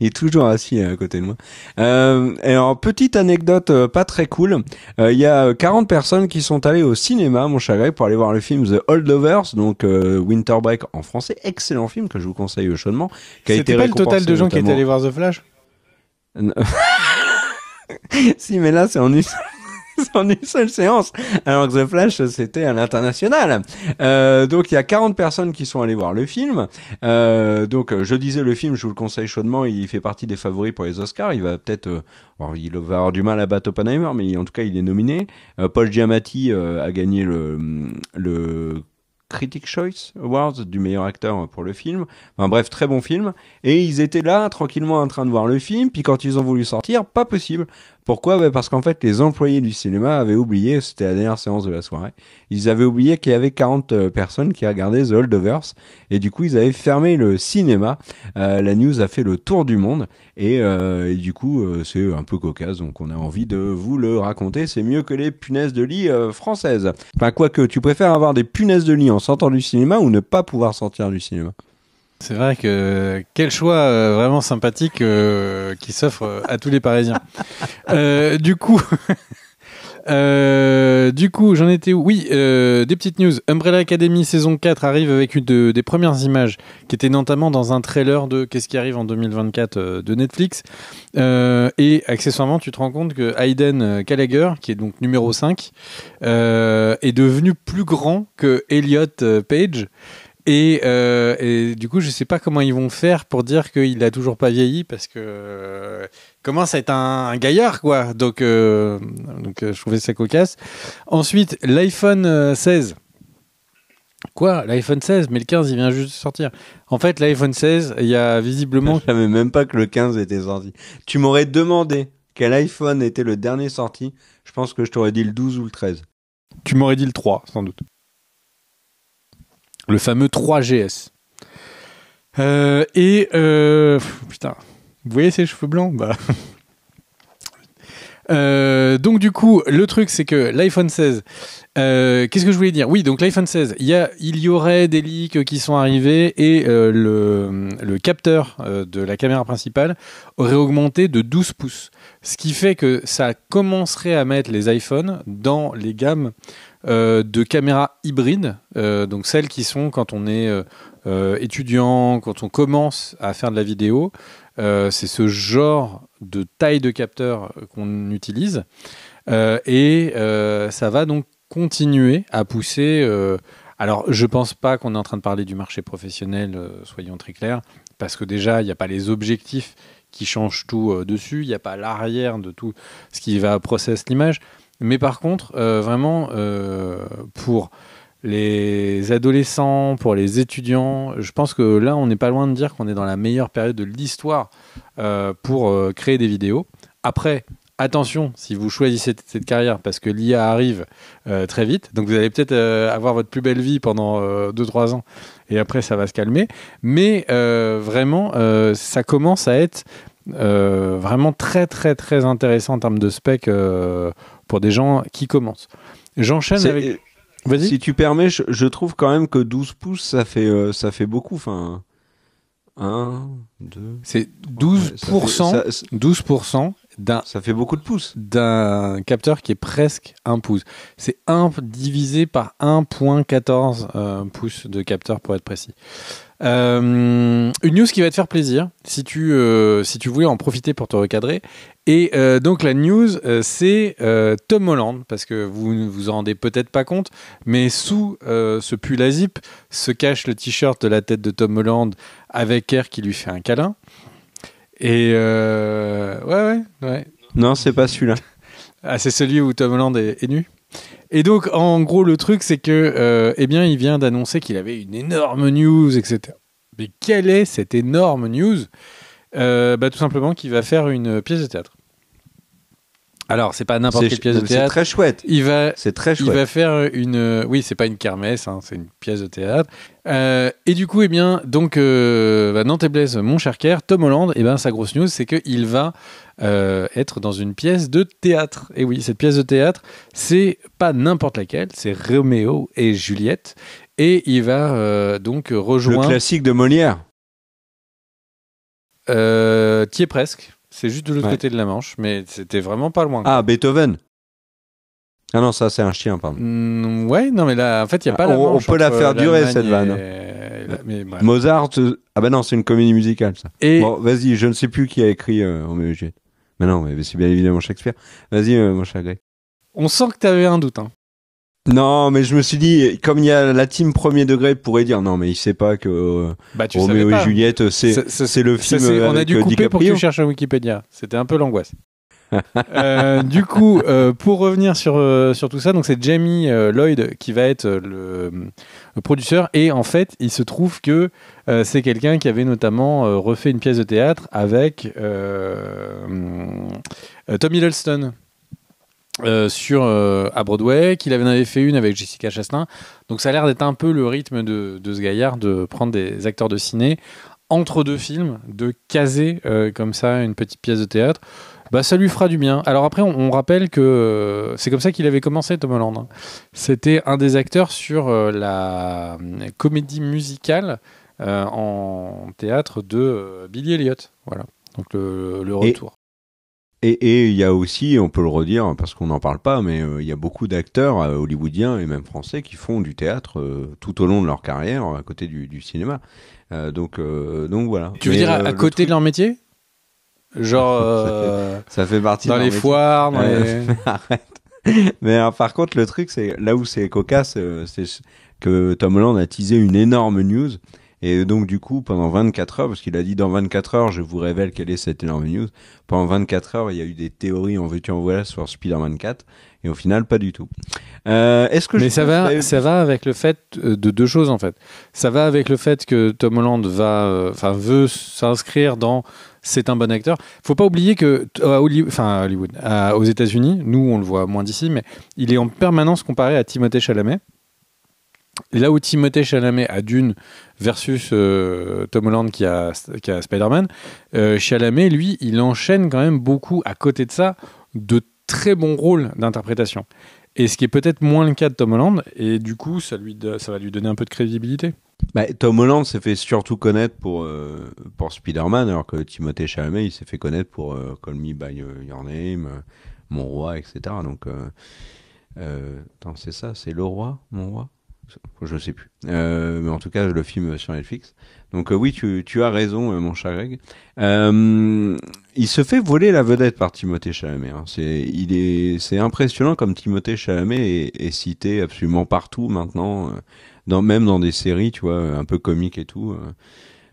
Il est toujours assis euh, à côté de moi. Euh, et en petite anecdote euh, pas très cool, euh, il y a 40 personnes qui sont allées au cinéma, mon chagrin, pour aller voir le film The Holdovers, donc Winter Break en français. Excellent film que je vous conseille chaudement. C'était pas le total de gens qui étaient allés voir The Flash *laughs* Si, mais là c'est en une *laughs* en une seule séance. Alors que The Flash, c'était à l'international. Euh, donc il y a 40 personnes qui sont allées voir le film. Euh, donc euh, je disais le film, je vous le conseille chaudement. Il fait partie des favoris pour les Oscars. Il va peut-être, euh, il va avoir du mal à battre Oppenheimer, mais en tout cas il est nominé. Euh, Paul Giamatti a gagné le, le Critic Choice Awards du meilleur acteur euh, pour le film. Enfin bref, très bon film. Et ils étaient là, tranquillement, en train de voir le film. Puis quand ils ont voulu sortir, pas possible. Pourquoi ben, Parce qu'en fait, les employés du cinéma avaient oublié, c'était la dernière séance de la soirée, ils avaient oublié qu'il y avait 40 euh, personnes qui regardaient The Holdovers. Et du coup, ils avaient fermé le cinéma. Euh, la news a fait le tour du monde. Euh, et, du coup, euh, c'est un peu cocasse, donc on a envie de vous le raconter. C'est mieux que les punaises de lit euh, françaises. Enfin, quoique, tu préfères avoir des punaises de lit en sortant du cinéma ou ne pas pouvoir sortir du cinéma c'est vrai que quel choix vraiment sympathique qui s'offre à tous les Parisiens. *laughs* du coup, *laughs* Euh, du coup, j'en étais où Oui, euh, des petites news. Umbrella Academy saison 4 arrive avec une des premières images qui étaient notamment dans un trailer de Qu'est-ce qui arrive en 2024 euh, de Netflix. et accessoirement, tu te rends compte que Hayden Callagher, qui est donc numéro 5, est devenu plus grand que Elliot Page. Et, du coup, je ne sais pas comment ils vont faire pour dire qu'il a toujours pas vieilli parce que Comment ça être un, gaillard, quoi. Donc, euh, donc euh, je trouvais ça cocasse. Ensuite, l'iPhone 16. Euh, quoi L'iPhone 16 Mais le 15, il vient juste de sortir. En fait, l'iPhone 16, il y a visiblement... Je savais même pas que le 15 était sorti. Tu m'aurais demandé quel iPhone était le dernier sorti. Je pense que je t'aurais dit le 12 ou le 13. Tu m'aurais dit le 3, sans doute. Le fameux 3GS. et... putain, vous voyez ses cheveux blancs bah. *laughs* euh, donc du coup, le truc c'est que l'iPhone 16, euh, qu'est-ce que je voulais dire Oui, donc l'iPhone 16, il y, aurait des leaks qui sont arrivés et euh, le, le, capteur de la caméra principale aurait augmenté de 12 pouces. Ce qui fait que ça commencerait à mettre les iPhones dans les gammes de caméras hybrides, donc celles qui sont quand on est étudiant, quand on commence à faire de la vidéo, euh, c'est ce genre de taille de capteur qu'on utilise. Euh, et euh, ça va donc continuer à pousser. alors, je pense pas qu'on est en train de parler du marché professionnel, soyons très clairs, parce que déjà, il n'y a pas les objectifs qui changent tout dessus, il n'y a pas l'arrière de tout ce qui va processer l'image. Mais par contre, vraiment, pour les adolescents, pour les étudiants. Je pense que là, on n'est pas loin de dire qu'on est dans la meilleure période de l'histoire euh, pour euh, créer des vidéos. Après, attention si vous choisissez cette carrière parce que l'IA arrive euh, très vite. Donc vous allez peut-être avoir votre plus belle vie pendant 2-3 ans et après ça va se calmer. Mais vraiment, ça commence à être vraiment très très très intéressant en termes de spec pour des gens qui commencent. J'enchaîne avec si tu permets, je, trouve quand même que 12 pouces, ça fait, euh, ça fait beaucoup. Enfin, 1, 2. C'est 12%, ça, d'un. fait beaucoup de pouces. D'un capteur qui est presque 1 pouce. C'est 1 divisé par 1,14 euh, pouces de capteur pour être précis. Euh, une news qui va te faire plaisir, si tu, euh, si tu voulais en profiter pour te recadrer. Et euh, donc la news, c'est Tom Holland, parce que vous ne vous en rendez peut-être pas compte, mais sous ce pull à zip se cache le t-shirt de la tête de Tom Holland avec Air qui lui fait un câlin. Et ouais, ouais, Non, c'est pas celui-là. Ah, c'est celui où Tom Holland est nu et donc, en gros, le truc, c'est que, euh, eh bien, il vient d'annoncer qu'il avait une énorme news, etc. Mais quelle est cette énorme news euh, bah, Tout simplement qu'il va faire une pièce de théâtre. Alors, c'est pas n'importe quelle pièce de théâtre. C'est très chouette. Il va, c'est très chouette. Il va faire une. Euh, oui, c'est pas une kermesse, hein, c'est une pièce de théâtre. et du coup, eh bien, donc, Nantes bah, et Blaise, mon cher Kerr, Tom Holland, eh ben, sa grosse news, c'est qu'il va euh, être dans une pièce de théâtre. Et oui, cette pièce de théâtre, c'est pas n'importe laquelle, c'est Roméo et Juliette. Et il va euh, donc rejoindre. Le classique de Molière. Euh, presque. C'est juste de l'autre côté de la Manche, mais c'était vraiment pas loin. Ah, Beethoven. Ah non, ça c'est un chien, pardon. Mm, ouais, non, mais là, en fait, il n'y a pas ah, la On, on peut la faire durer, cette vanne. Mozart, euh, ah ben non, c'est une comédie musicale, ça. Et... Bon, vas-y, je ne sais plus qui a écrit Roméo et Juliette. Mais non, mais c'est bien évidemment Shakespeare. Vas-y, euh, mon cher On sent que t'avais un doute. Hein. Non, mais je me suis dit, comme il y a la team premier degré pourrait dire, non, mais il sait pas que euh, bah, Roméo et Juliette, euh, c'est, le film. Ça, on a dû couper pour que tu cherches Wikipédia. C'était un peu l'angoisse. Euh, du coup, euh, pour revenir euh, sur, tout ça, donc c'est Jamie Lloyd qui va être le, producteur. Et en fait, il se trouve que c'est quelqu'un qui avait notamment refait une pièce de théâtre avec Tommy Hiddleston. sur à Broadway, qu'il avait, avait fait une avec Jessica Chastain. Donc ça a l'air d'être un peu le rythme de, de ce gaillard de prendre des acteurs de ciné entre deux films, de caser euh, comme ça une petite pièce de théâtre, bah ça lui fera du bien. Alors après, on, rappelle que euh, c'est comme ça qu'il avait commencé Tom Holland. Hein. C'était un des acteurs sur euh, la comédie musicale en théâtre de Billy Elliot. Voilà, donc le, le retour. Et il y a aussi, on peut le redire parce qu'on n'en parle pas, mais euh, il y a beaucoup d'acteurs euh, hollywoodiens et même français qui font du théâtre euh, tout au long de leur carrière à côté du, cinéma. donc, donc voilà. Tu veux dire à, côté de leur métier Genre. *laughs* ça, fait, partie. Dans les foires, *laughs* Arrête. mais par contre, le truc, c'est là où c'est cocasse, c'est que Tom Holland a teasé une énorme news et donc du coup, pendant 24 heures, parce qu'il a dit dans 24 heures, je vous révèle quelle est cette énorme news, pendant 24 heures, il y a eu des théories en veux-tu en voilà sur Spider-Man 4, et au final, pas du tout. Euh, est-ce que Mais ça va, ça va avec le fait euh, de deux choses en fait. Ça va avec le fait que Tom Holland va, euh, enfin, veut s'inscrire dans c'est un bon acteur. Il Faut pas oublier que aux États-Unis, nous on le voit moins d'ici, mais il est en permanence comparé à Timothée Chalamet là où Timothée Chalamet a Dune versus euh, Tom Holland qui a, Spider-Man, euh, Chalamet, lui, il enchaîne quand même beaucoup à côté de ça de très bons rôles d'interprétation. Et ce qui est peut-être moins le cas de Tom Holland, et du coup, ça, lui, ça va lui donner un peu de crédibilité. Bah, Tom Holland s'est fait surtout connaître pour, euh, pour Spider-Man, alors que Timothée Chalamet, il s'est fait connaître pour Call Me By Your Name, Mon Roi, etc. Donc, c'est ça, c'est Le Roi, Mon Roi je ne sais plus. Euh, mais en tout cas, le film sur Netflix. Donc euh, oui, tu, as raison, euh, mon cher Greg. il se fait voler la vedette par Timothée Chalamet. Hein. C'est, impressionnant comme Timothée Chalamet est, cité absolument partout maintenant, même dans des séries, tu vois, un peu comiques et tout.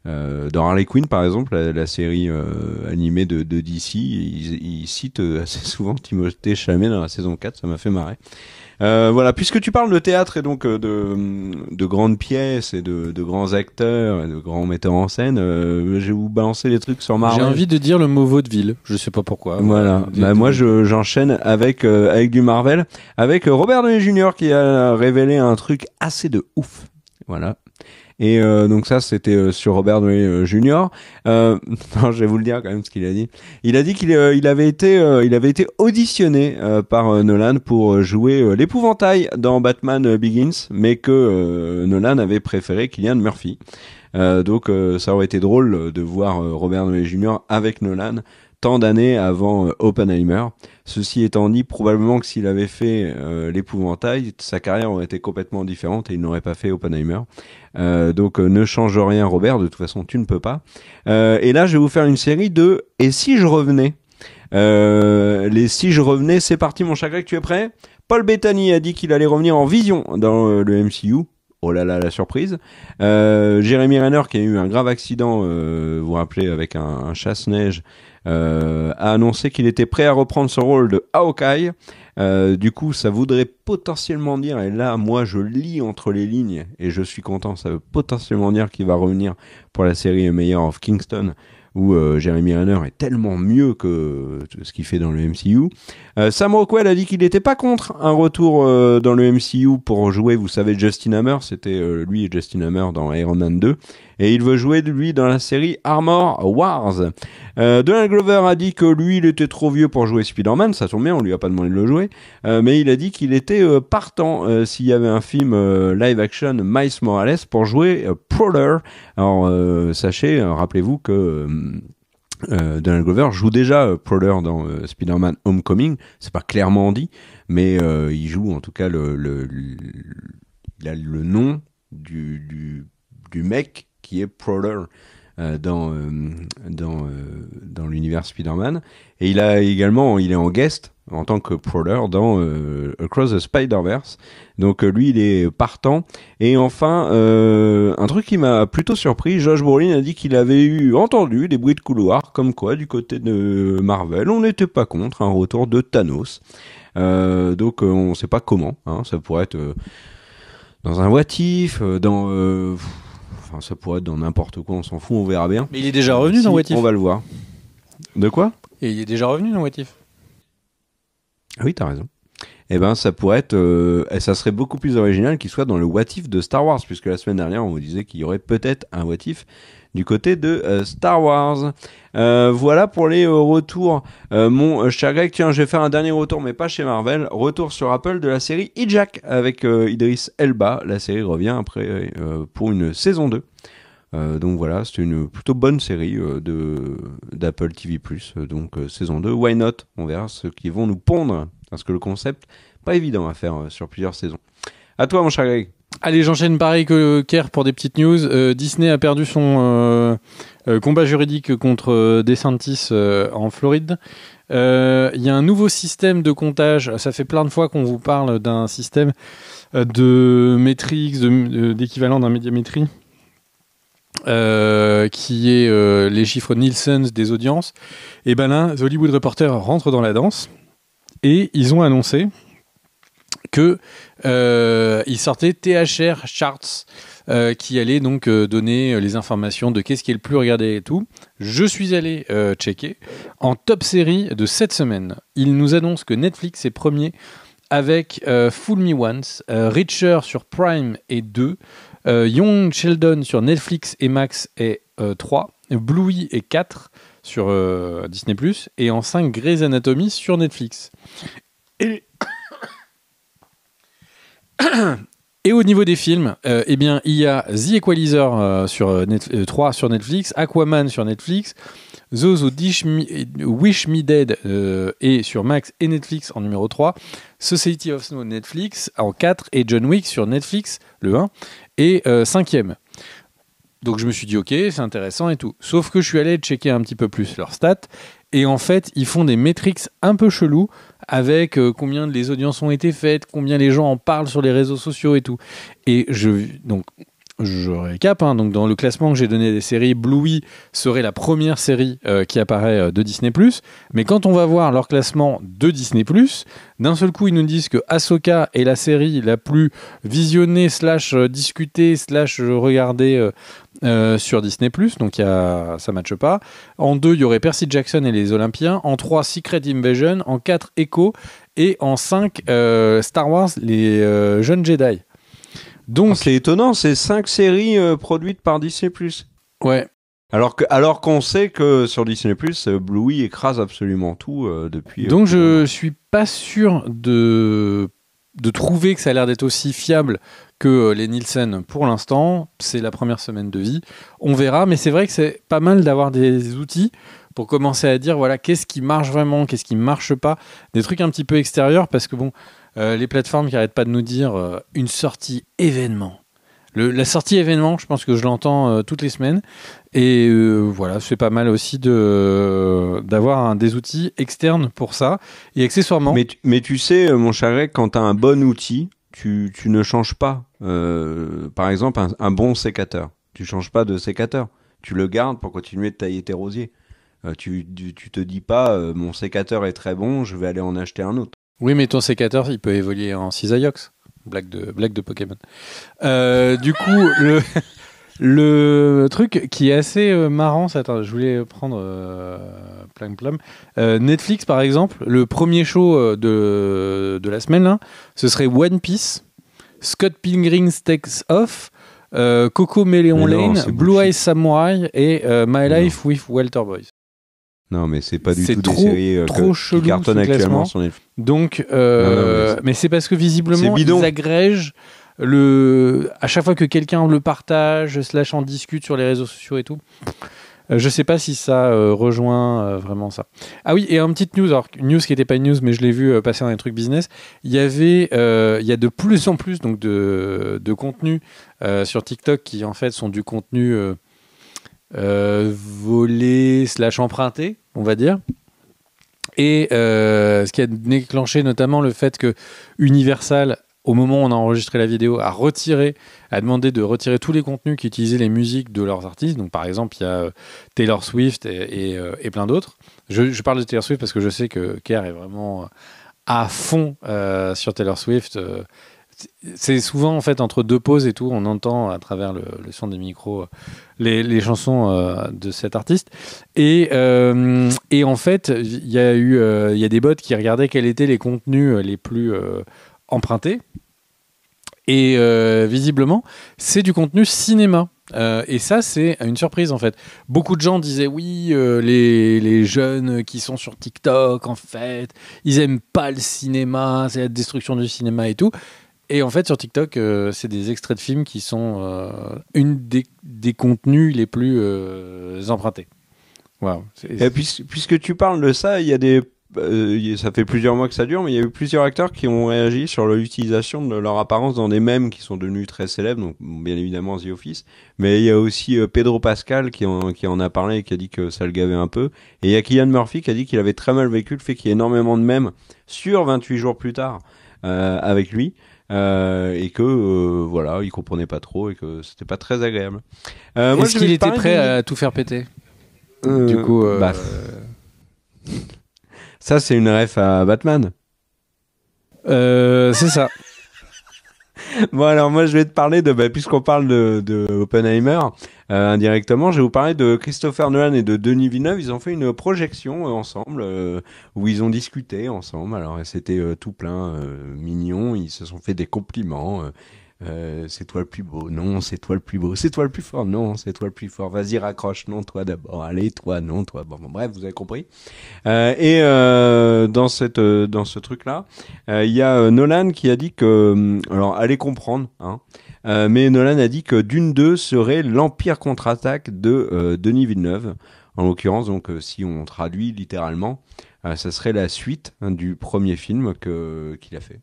Euh, dans Harley Quinn, par exemple, la, série euh, animée de, de DC, ils, citent euh, assez souvent Timothée Chalamet dans la saison 4, ça m'a fait marrer. Euh, voilà, puisque tu parles de théâtre et donc de, grandes pièces et de, grands acteurs et de grands metteurs en scène, je vais vous balancer les trucs sur Marvel. J'ai envie de dire le mot vaudeville, je sais pas pourquoi. Voilà, bah, moi j'enchaîne avec avec du Marvel, avec Robert Downey Jr. qui a révélé un truc assez de ouf. Voilà, et euh, donc ça, c'était euh, sur Robert Downey Jr. Euh, euh *laughs* non, je vais vous le dire quand même ce qu'il a dit. Il a dit qu'il il avait été il avait été auditionné par Nolan pour jouer l'épouvantail dans Batman Begins, mais que Nolan avait préféré Kylian Murphy. donc ça aurait été drôle de voir Robert Downey Jr. avec Nolan tant d'années avant Oppenheimer. Ceci étant dit, probablement que s'il avait fait l'épouvantail, sa carrière aurait été complètement différente et il n'aurait pas fait Oppenheimer. Euh, donc euh, ne change rien Robert, de toute façon tu ne peux pas. Euh, et là je vais vous faire une série de Et si je revenais Les si je revenais, c'est parti mon chagrin, tu es prêt Paul Bettany a dit qu'il allait revenir en vision dans le MCU. Oh là là, la surprise. Jérémy Renner, qui a eu un grave accident, vous vous rappelez, avec un, chasse-neige, a annoncé qu'il était prêt à reprendre son rôle de Hawkeye. Euh, du coup, ça voudrait potentiellement dire, et là, moi, je lis entre les lignes, et je suis content, ça veut potentiellement dire qu'il va revenir pour la série Meilleur of Kingston, où euh, Jeremy Renner est tellement mieux que ce qu'il fait dans le MCU. Euh, Sam Rockwell a dit qu'il n'était pas contre un retour dans le MCU pour jouer, vous savez, Justin Hammer, c'était lui et Justin Hammer dans Iron Man 2, et il veut jouer lui dans la série Armor Wars. Euh, Donald Glover a dit que lui, il était trop vieux pour jouer Spider-Man. Ça tombe bien, on lui a pas demandé de le jouer. Euh, mais il a dit qu'il était euh, partant s'il y avait un film live action Miles Morales pour jouer Prowler. Alors, sachez, rappelez-vous que... Donald Glover joue déjà Prowler dans Spider-Man Homecoming, c'est pas clairement dit, mais il joue en tout cas le, le, nom du, du mec qui est Prowler. Euh, dans, euh, dans, euh, dans l'univers Spider-Man. Et il a également, il est en guest en tant que Prowler dans Across the Spider-Verse. Donc lui, il est partant. Et enfin, un truc qui m'a plutôt surpris, Josh Brolin a dit qu'il avait eu entendu des bruits de couloir, comme quoi du côté de Marvel, on n'était pas contre un retour de Thanos. donc on ne sait pas comment. Hein, ça pourrait être dans un voitif dans ça pourrait être dans n'importe quoi, on s'en fout, on verra bien. Mais il est déjà revenu dans What On va le voir. De quoi Et il est déjà revenu dans What If. Ah oui, t'as raison. Eh ben, ça pourrait être, euh, ça serait beaucoup plus original qu'il soit dans le What de Star Wars, puisque la semaine dernière, on vous disait qu'il y aurait peut-être un What du côté de euh, Star Wars. Euh, voilà pour les euh, retours. mon cher Greg, tiens, je vais faire un dernier retour, mais pas chez Marvel. Retour sur Apple de la série Hijack avec Idris Elba. La série revient après pour une saison 2. donc voilà, c'est une plutôt bonne série de d'Apple TV+. Donc saison 2, why not On verra ce qu'ils vont nous pondre, parce que le concept, pas évident à faire sur plusieurs saisons. À toi mon cher Greg. Allez, j'enchaîne pareil que Kerr pour des petites news. Euh, Disney a perdu son euh, euh, combat juridique contre DeSantis en Floride. Il y a un nouveau système de comptage. Ça fait plein de fois qu'on vous parle d'un système de métriques, d'équivalent d'un médiamétrie, qui est les chiffres Nielsen des audiences. Et ben là, The Hollywood Reporter rentre dans la danse et ils ont annoncé que euh, il sortait THR Charts euh, qui allait donc euh, donner les informations de qu'est-ce qui est le plus regardé et tout. Je suis allé checker. En top série de cette semaine, il nous annonce que Netflix est premier avec Fool Me Once, Richer sur Prime est 2, Young Sheldon sur Netflix et Max est 3, Bluey est 4 sur Disney ⁇ et en 5 Grey's Anatomy sur Netflix. Et *clears throat* Et au niveau des films, euh, eh bien, il y a The Equalizer euh, sur 3 euh, sur Netflix, Aquaman sur Netflix, Those Dish Wish Me Dead et sur Max et Netflix en numéro 3, Society of Snow Netflix en 4 et John Wick sur Netflix le 1 et 5e. Donc je me suis dit ok, c'est intéressant et tout. Sauf que je suis allé checker un petit peu plus leurs stats et en fait, ils font des métriques un peu chelous avec combien euh, combien les audiences ont été faites, combien les gens en parlent sur les réseaux sociaux et tout. Et je donc je récap, hein. donc dans le classement que j'ai donné des séries, Bluey serait la première série euh, qui apparaît euh, de Disney+. Mais quand on va voir leur classement de Disney+, d'un seul coup, ils nous disent que Ahsoka est la série la plus visionnée, slash discutée, slash regardée euh, sur Disney ⁇ donc y a, ça ne matche pas. En deux, il y aurait Percy Jackson et les Olympiens. En 3, Secret Invasion. En quatre, Echo. Et en cinq, euh, Star Wars, les euh, jeunes Jedi. Donc ah, c'est étonnant, c'est cinq séries produites par Disney ⁇ Ouais. Alors alors qu'on sait que sur Disney Plus, Bluey écrase absolument tout depuis. Donc je suis pas sûr de de trouver que ça a l'air d'être aussi fiable que euh, les Nielsen pour l'instant. C'est la première semaine de vie. On verra, mais c'est vrai que c'est pas mal d'avoir des outils pour commencer à dire voilà qu'est-ce qui marche vraiment, qu'est-ce qui marche pas, des trucs un petit peu extérieurs parce que bon, euh, les plateformes qui n'arrêtent pas de nous dire euh, une sortie événement, la sortie événement, je pense que je l'entends euh, toutes les semaines. Et euh, voilà, c'est pas mal aussi de euh, d'avoir des outils externes pour ça. Et accessoirement. Mais, tu, sais, mon chagrin, quand tu as un bon outil, tu, ne changes pas. par exemple, un, bon sécateur. Tu changes pas de sécateur. Tu le gardes pour continuer de tailler tes rosiers. Tu, tu, te dis pas, mon sécateur est très bon, je vais aller en acheter un autre. Oui, mais ton sécateur, il peut évoluer en cisaiox. Blague de, blague de Pokémon. Euh, du coup, *laughs* le, truc qui est assez euh, marrant, je voulais prendre euh, plum. Netflix, par exemple, le premier show de, la semaine, ce serait One Piece, Scott Pilgrim Takes Off, Coco Meleon Lane, Blue Eyes Samurai et My Life with Walter Boys. Non, mais c'est pas du tout des séries euh, trop qui cartonnent actuellement Donc, euh, mais, c'est parce que visiblement, ils agrègent le. À chaque fois que quelqu'un le partage, slash en discute sur les réseaux sociaux et tout. Euh, je sais pas si ça rejoint vraiment ça. Ah oui, et une petite news, alors une news qui n'était pas une news, mais je l'ai vu passer dans les trucs business. Il y avait, il y a de plus en plus donc de, de contenus sur TikTok qui en fait sont du contenu euh, volé slash emprunté, on va dire. Et euh, ce qui a déclenché notamment le fait que Universal au moment où on a enregistré la vidéo, a retiré, a demandé de retirer tous les contenus qui utilisaient les musiques de leurs artistes. Donc, par exemple, il y a euh, Taylor Swift et, plein d'autres. Je, parle de Taylor Swift parce que je sais que Kerr est vraiment à fond sur Taylor Swift c'est souvent en fait entre deux pauses et tout, on entend à travers le, son des micros euh, les, les chansons euh, de cet artiste. Et, euh, et en fait, il y a eu il y a des bots qui regardaient quels étaient les contenus les plus empruntés. Et visiblement, c'est du contenu cinéma. et ça, c'est une surprise en fait. Beaucoup de gens disaient oui, les, les, jeunes qui sont sur TikTok, en fait, ils aiment pas le cinéma, c'est la destruction du cinéma et tout. Et en fait, sur TikTok, euh, c'est des extraits de films qui sont euh, une des, des, contenus les plus euh, empruntés. Wow. puisque tu parles de ça, il y a des ça fait plusieurs mois que ça dure, mais il y a eu plusieurs acteurs qui ont réagi sur l'utilisation de leur apparence dans des mèmes qui sont devenus très célèbres, donc bien évidemment The Office, mais il y a aussi Pedro Pascal qui en, a parlé et qui a dit que ça le gavait un peu, et il y a Kylian Murphy qui a dit qu'il avait très mal vécu le fait qu'il y ait énormément de mèmes sur 28 jours plus tard avec lui. Euh, et que euh, voilà, il comprenait pas trop et que c'était pas très agréable. Euh, Est-ce qu'il était prêt à tout faire péter Du coup, bah. *laughs* ça c'est une ref à Batman. c'est ça. Bon alors moi je vais te parler de bah, puisqu'on parle de, de Oppenheimer euh, indirectement, je vais vous parler de Christopher Nolan et de Denis Villeneuve. Ils ont fait une projection euh, ensemble euh, où ils ont discuté ensemble. Alors c'était tout plein mignon. Ils se sont fait des compliments. Euh, c'est toi le plus beau, non, c'est toi le plus beau, c'est toi le plus fort, non, c'est toi le plus fort, vas-y raccroche, non, toi d'abord, allez, toi, non, toi, bon, bref, vous avez compris. Euh, et euh, dans cette dans ce truc là, il y a Nolan qui a dit que, hum, alors allez comprendre, hein, mais Nolan a dit que Dune 2 serait l'empire contre-attaque de Denis Villeneuve, en l'occurrence, donc si on traduit littéralement, ça serait la suite hein, du premier film que qu'il a fait.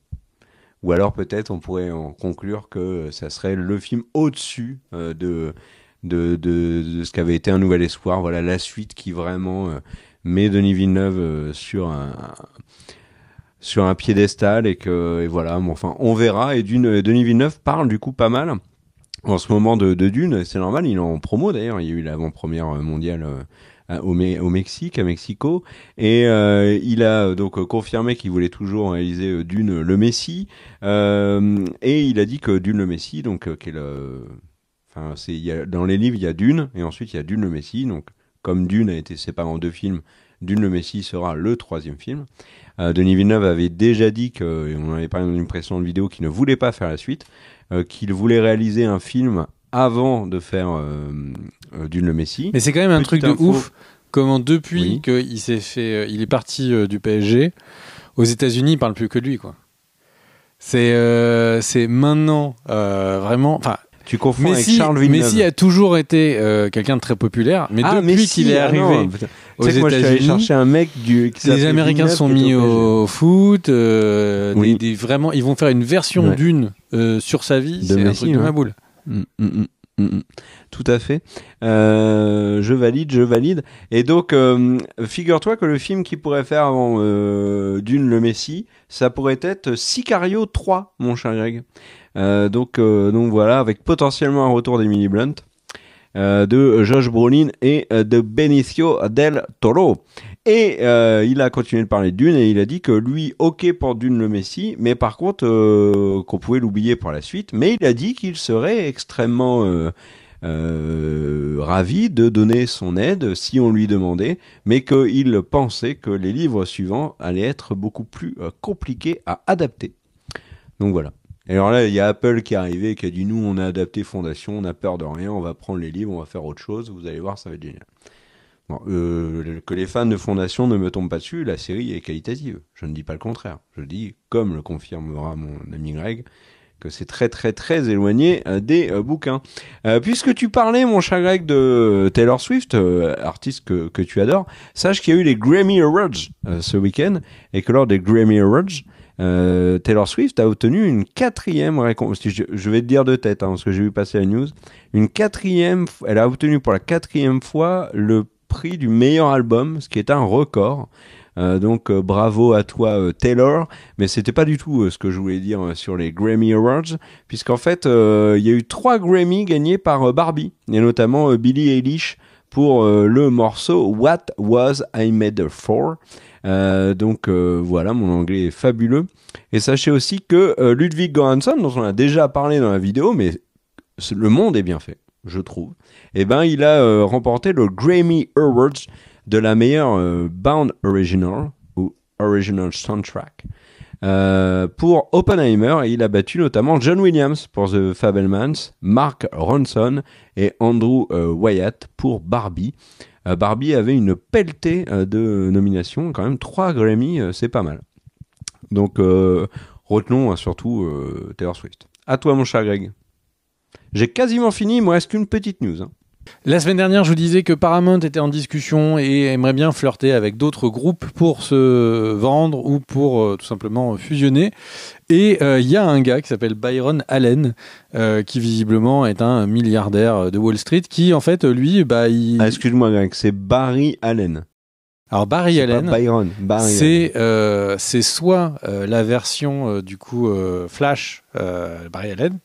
Ou alors peut-être on pourrait en conclure que euh, ça serait le film au-dessus euh, de, de, de, ce qu'avait été Un Nouvel Espoir. Voilà la suite qui vraiment euh, met Denis Villeneuve sur un, sur un piédestal et que et voilà. enfin, on verra. Et d'une, Denis Villeneuve parle du coup pas mal en ce moment de, de Dune. C'est normal. Il est en promo d'ailleurs. Il y a eu l'avant-première mondiale au, Mexique, à Mexico. Et euh, il a euh, donc euh, confirmé qu'il voulait toujours réaliser Dune le Messie. et il a dit que Dune le Messie, donc qu'elle, enfin, c'est, dans les livres il y a Dune et ensuite il y a Dune le Messie. Donc comme Dune a été séparé en deux films, Dune le Messie sera le troisième film. Denis Villeneuve avait déjà dit que, et on avait parlé dans une précédente vidéo, qu'il ne voulait pas faire la suite, qu'il voulait réaliser un film avant de faire euh, euh, Dune le Messi. Mais c'est quand même un truc de ouf. Comment depuis que qu'il s'est fait, euh, il est parti du PSG aux États-Unis, il parle plus que lui, quoi. C'est c'est maintenant vraiment. tu confonds avec Charles Villeneuve. Messi a toujours été quelqu'un de très populaire, mais ah, depuis qu'il est arrivé aux États-Unis, un mec du. Les Américains sont mis au, foot. vraiment, ils vont faire une version d'une sur sa vie. C'est un truc de ma boule. Mm, mm, mm, Tout à fait. Euh, je valide, je valide. Et donc, euh, figure-toi que le film qui pourrait faire avant euh, Dune le Messie, ça pourrait être Sicario 3, mon cher Greg. donc, donc voilà, avec potentiellement un retour d'Emily Blunt, de Josh Brolin et de Benicio del Toro. Et euh, il a continué de parler Dune et il a dit que lui, ok pour Dune le Messie, mais par contre euh, qu'on pouvait l'oublier pour la suite. Mais il a dit qu'il serait extrêmement euh, ravi de donner son aide si on lui demandait, mais qu'il pensait que les livres suivants allaient être beaucoup plus compliqués à adapter. Donc voilà. Et alors là, il y a Apple qui est arrivé et qui a dit nous, on a adapté Fondation, on a peur de rien, on va prendre les livres, on va faire autre chose, vous allez voir, ça va être génial. Euh, que les fans de Fondation ne me tombent pas dessus, la série est qualitative. Je ne dis pas le contraire. Je dis, comme le confirmera mon ami Greg, que c'est très très très éloigné euh, des euh, bouquins. puisque tu parlais, mon cher Greg, de Taylor Swift, artiste que, tu adores, sache qu'il y a eu les Grammy Awards ce week-end et que lors des Grammy Awards, Taylor Swift a obtenu une quatrième récompense. Je, vais te dire de tête, hein, parce que j'ai vu passer la news. Une quatrième, elle a obtenu pour la quatrième fois le prix du meilleur album, ce qui est un record. Euh, donc euh, bravo à toi euh, Taylor, mais c'était pas du tout ce que je voulais dire sur les Grammy Awards, puisqu'en fait il y a eu trois Grammy gagnés par Barbie, et notamment Billie Eilish pour le morceau What Was I Made For. donc voilà, mon anglais est fabuleux. Et sachez aussi que Ludwig Göransson, dont on a déjà parlé dans la vidéo, mais le monde est bien fait je trouve, eh ben, il a euh, remporté le Grammy Awards de la meilleure euh, Bound Original ou Original Soundtrack. Euh, pour Oppenheimer, et il a battu notamment John Williams pour The Fabelmans, Mark Ronson et Andrew Wyatt pour Barbie. Barbie avait une pelletée de nominations, quand même trois Grammy, c'est pas mal. Donc retenons hein, surtout Taylor Swift. À toi mon cher Greg. J'ai quasiment fini, moi, est-ce qu'une petite news hein. La semaine dernière, je vous disais que Paramount était en discussion et aimerait bien flirter avec d'autres groupes pour se vendre ou pour euh, tout simplement fusionner. Et euh, il y a un gars qui s'appelle Byron Allen, euh, qui visiblement est un milliardaire de Wall Street, qui en fait, lui, bah, il... Ah, excuse-moi c'est Barry Allen. Alors Barry Allen, Byron, c'est soit la version du coup Flash Barry Allen,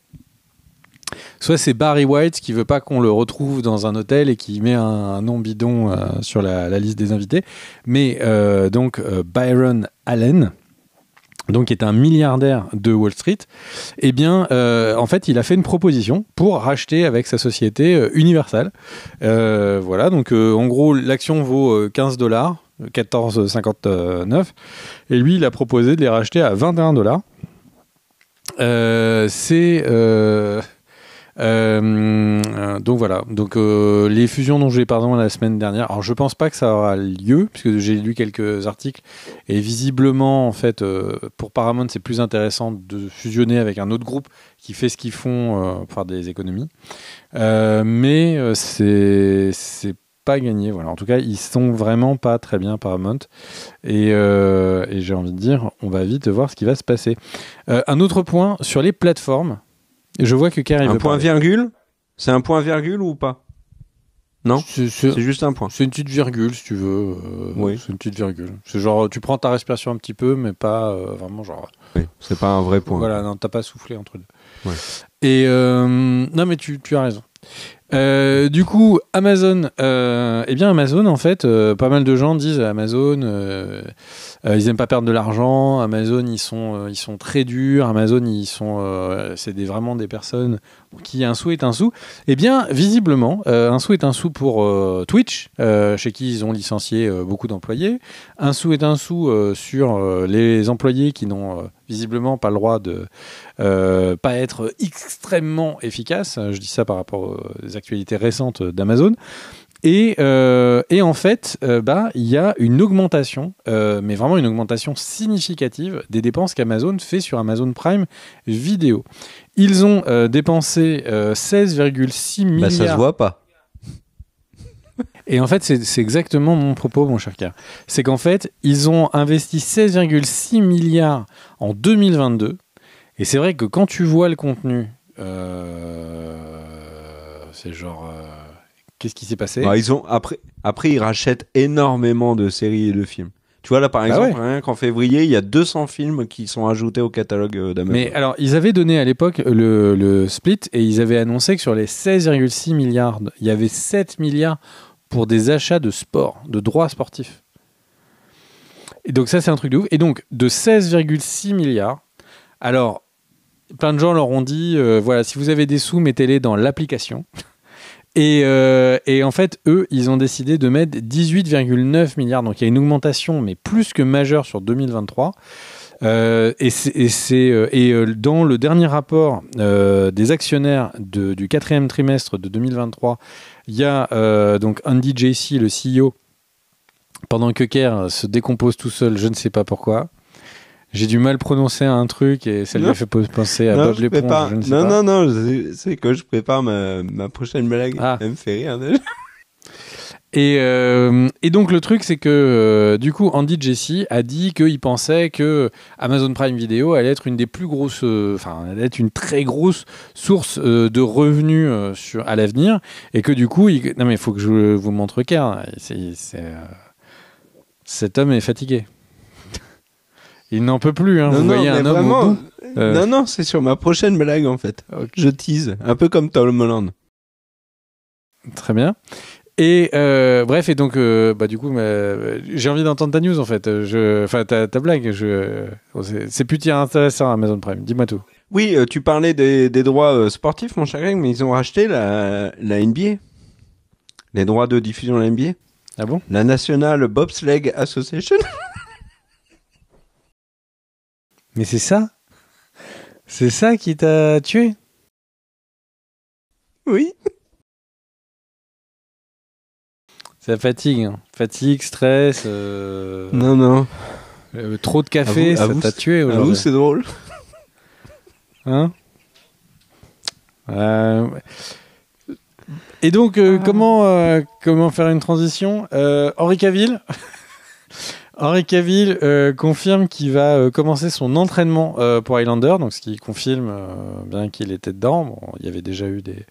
Soit c'est Barry White qui veut pas qu'on le retrouve dans un hôtel et qui met un, nom bidon euh, sur la, liste des invités. Mais euh, donc euh, Byron Allen, donc qui est un milliardaire de Wall Street, et eh bien, en fait, il a fait une proposition pour racheter avec sa société Universal. voilà, donc en gros, l'action vaut 15 dollars, 14,59, et lui, il a proposé de les racheter à 21 dollars. c'est euh, donc voilà. Donc euh, les fusions dont j'ai parlé la semaine dernière. Alors je pense pas que ça aura lieu puisque j'ai lu quelques articles et visiblement en fait euh, pour Paramount c'est plus intéressant de fusionner avec un autre groupe qui fait ce qu'ils font pour faire des économies. mais c'est c'est pas gagné. Voilà. En tout cas, ils sont vraiment pas très bien Paramount. Et, j'ai envie de dire, on va vite voir ce qui va se passer. un autre point sur les plateformes. Je vois que Kerry. Un point virgule C'est un point virgule ou pas Non C'est juste un point. C'est une petite virgule si tu veux. Euh, oui. C'est une petite virgule. C'est genre, tu prends ta respiration un petit peu, mais pas euh, vraiment genre. Oui, c'est pas un vrai point. Voilà, non, t'as pas soufflé entre deux. Et. Euh, non, mais tu, tu as raison. Euh, du coup, Amazon, euh, eh bien Amazon, en fait, euh, pas mal de gens disent Amazon, ils n'aiment pas perdre de l'argent. Amazon, ils sont, ils sont très durs. Amazon, ils sont, c'est des, vraiment des personnes qui un sou est un sou. Eh bien, visiblement, euh, un sou est un sou pour euh, Twitch, euh, chez qui ils ont licencié beaucoup d'employés. Un sou est un sou sur les employés qui n'ont visiblement pas le droit de pas être extrêmement efficaces. Je dis ça par rapport aux actualités récentes d'Amazon. Euh, et, en fait, euh, bah, il y a une augmentation, euh, mais vraiment une augmentation significative des dépenses qu'Amazon fait sur Amazon Prime Vidéo. Ils ont dépensé 16,6 milliards. Bah, ça se voit pas. Et en fait, c'est exactement mon propos, mon cher K C'est qu'en fait, ils ont investi 16,6 milliards en 2022. Et c'est vrai que quand tu vois le contenu, c'est genre Qu'est-ce qui s'est passé bah, ils ont, après, après, ils rachètent énormément de séries et de films. Tu vois, là, par bah exemple, qu'en février, il y a 200 films qui sont ajoutés au catalogue euh, d'Amazon. Mais alors, ils avaient donné à l'époque euh, le, split et ils avaient annoncé que sur les 16,6 milliards, il y avait 7 milliards pour des achats de sport, de droits sportifs. Et donc, ça, c'est un truc de ouf. Et donc, de 16,6 milliards, alors, plein de gens leur ont dit euh, voilà, si vous avez des sous, mettez-les dans l'application. *laughs* Euh, et, en fait, eux, ils ont décidé de mettre 18,9 milliards. Donc il y a une augmentation, mais plus que majeure sur 2023. Euh, et, euh, dans le dernier rapport des actionnaires du quatrième trimestre de 2023, il y a donc Andy JC, le CEO, pendant que Kerr se décompose tout seul, je ne sais pas pourquoi. J'ai du mal prononcer un truc et ça lui a fait penser à non, Bob Prépare... non, non, non, c'est que je prépare ma, ma prochaine blague. Ah. Elle me fait rire déjà. Et, euh, et, donc le truc c'est que euh, du coup Andy Jesse a dit qu'il pensait que Amazon Prime Video allait être une des plus grosses, euh, enfin allait être une très grosse source de revenus sur, à l'avenir et que du coup, il, non mais il faut que je vous montre car cet homme est fatigué. Il n'en peut plus, hein. Non, non, c'est sur ma prochaine blague en fait. Je tease, un peu comme Tom Holland. Très bien. Et euh, bref, et donc, euh, bah, du coup, j'ai envie d'entendre ta news en fait. Enfin, ta, blague. Je... Oh, c'est plus intéressant à Amazon Prime. Dis-moi tout. Oui, euh, tu parlais des, droits sportifs, mon chagrin, mais ils ont racheté la, la NBA. Les droits de diffusion de la NBA. Ah bon La National Bobsleigh Association. *laughs* Mais c'est ça C'est ça qui t'a tué Oui. C'est la fatigue. Hein. Fatigue, stress. Euh, non, non. Euh, trop de café, ça t'a tué aujourd'hui. c'est drôle. Hein euh, Et donc, ah. comment, comment faire une transition Henri Caville Henri Caville euh, confirme qu'il va euh, commencer son entraînement euh, pour Highlander, donc ce qui confirme bien qu'il était dedans. il y avait déjà eu des,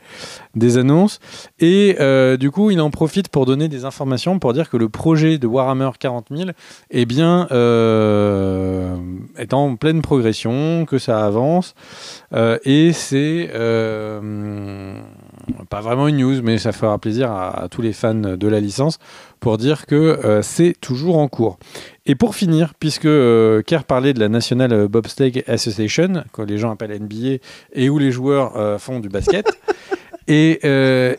des annonces. Et du coup, il en profite pour donner des informations pour dire que le projet de Warhammer 40 000 eh bien, est en pleine progression, que ça avance. et c'est pas vraiment une news, mais ça fera plaisir à, tous les fans de la licence pour dire que euh, c'est toujours en cours. Et pour finir, puisque euh, Kerr parlait de la National Bobsleigh Association, que les gens appellent NBA, et où les joueurs euh, font du basket. *laughs* Et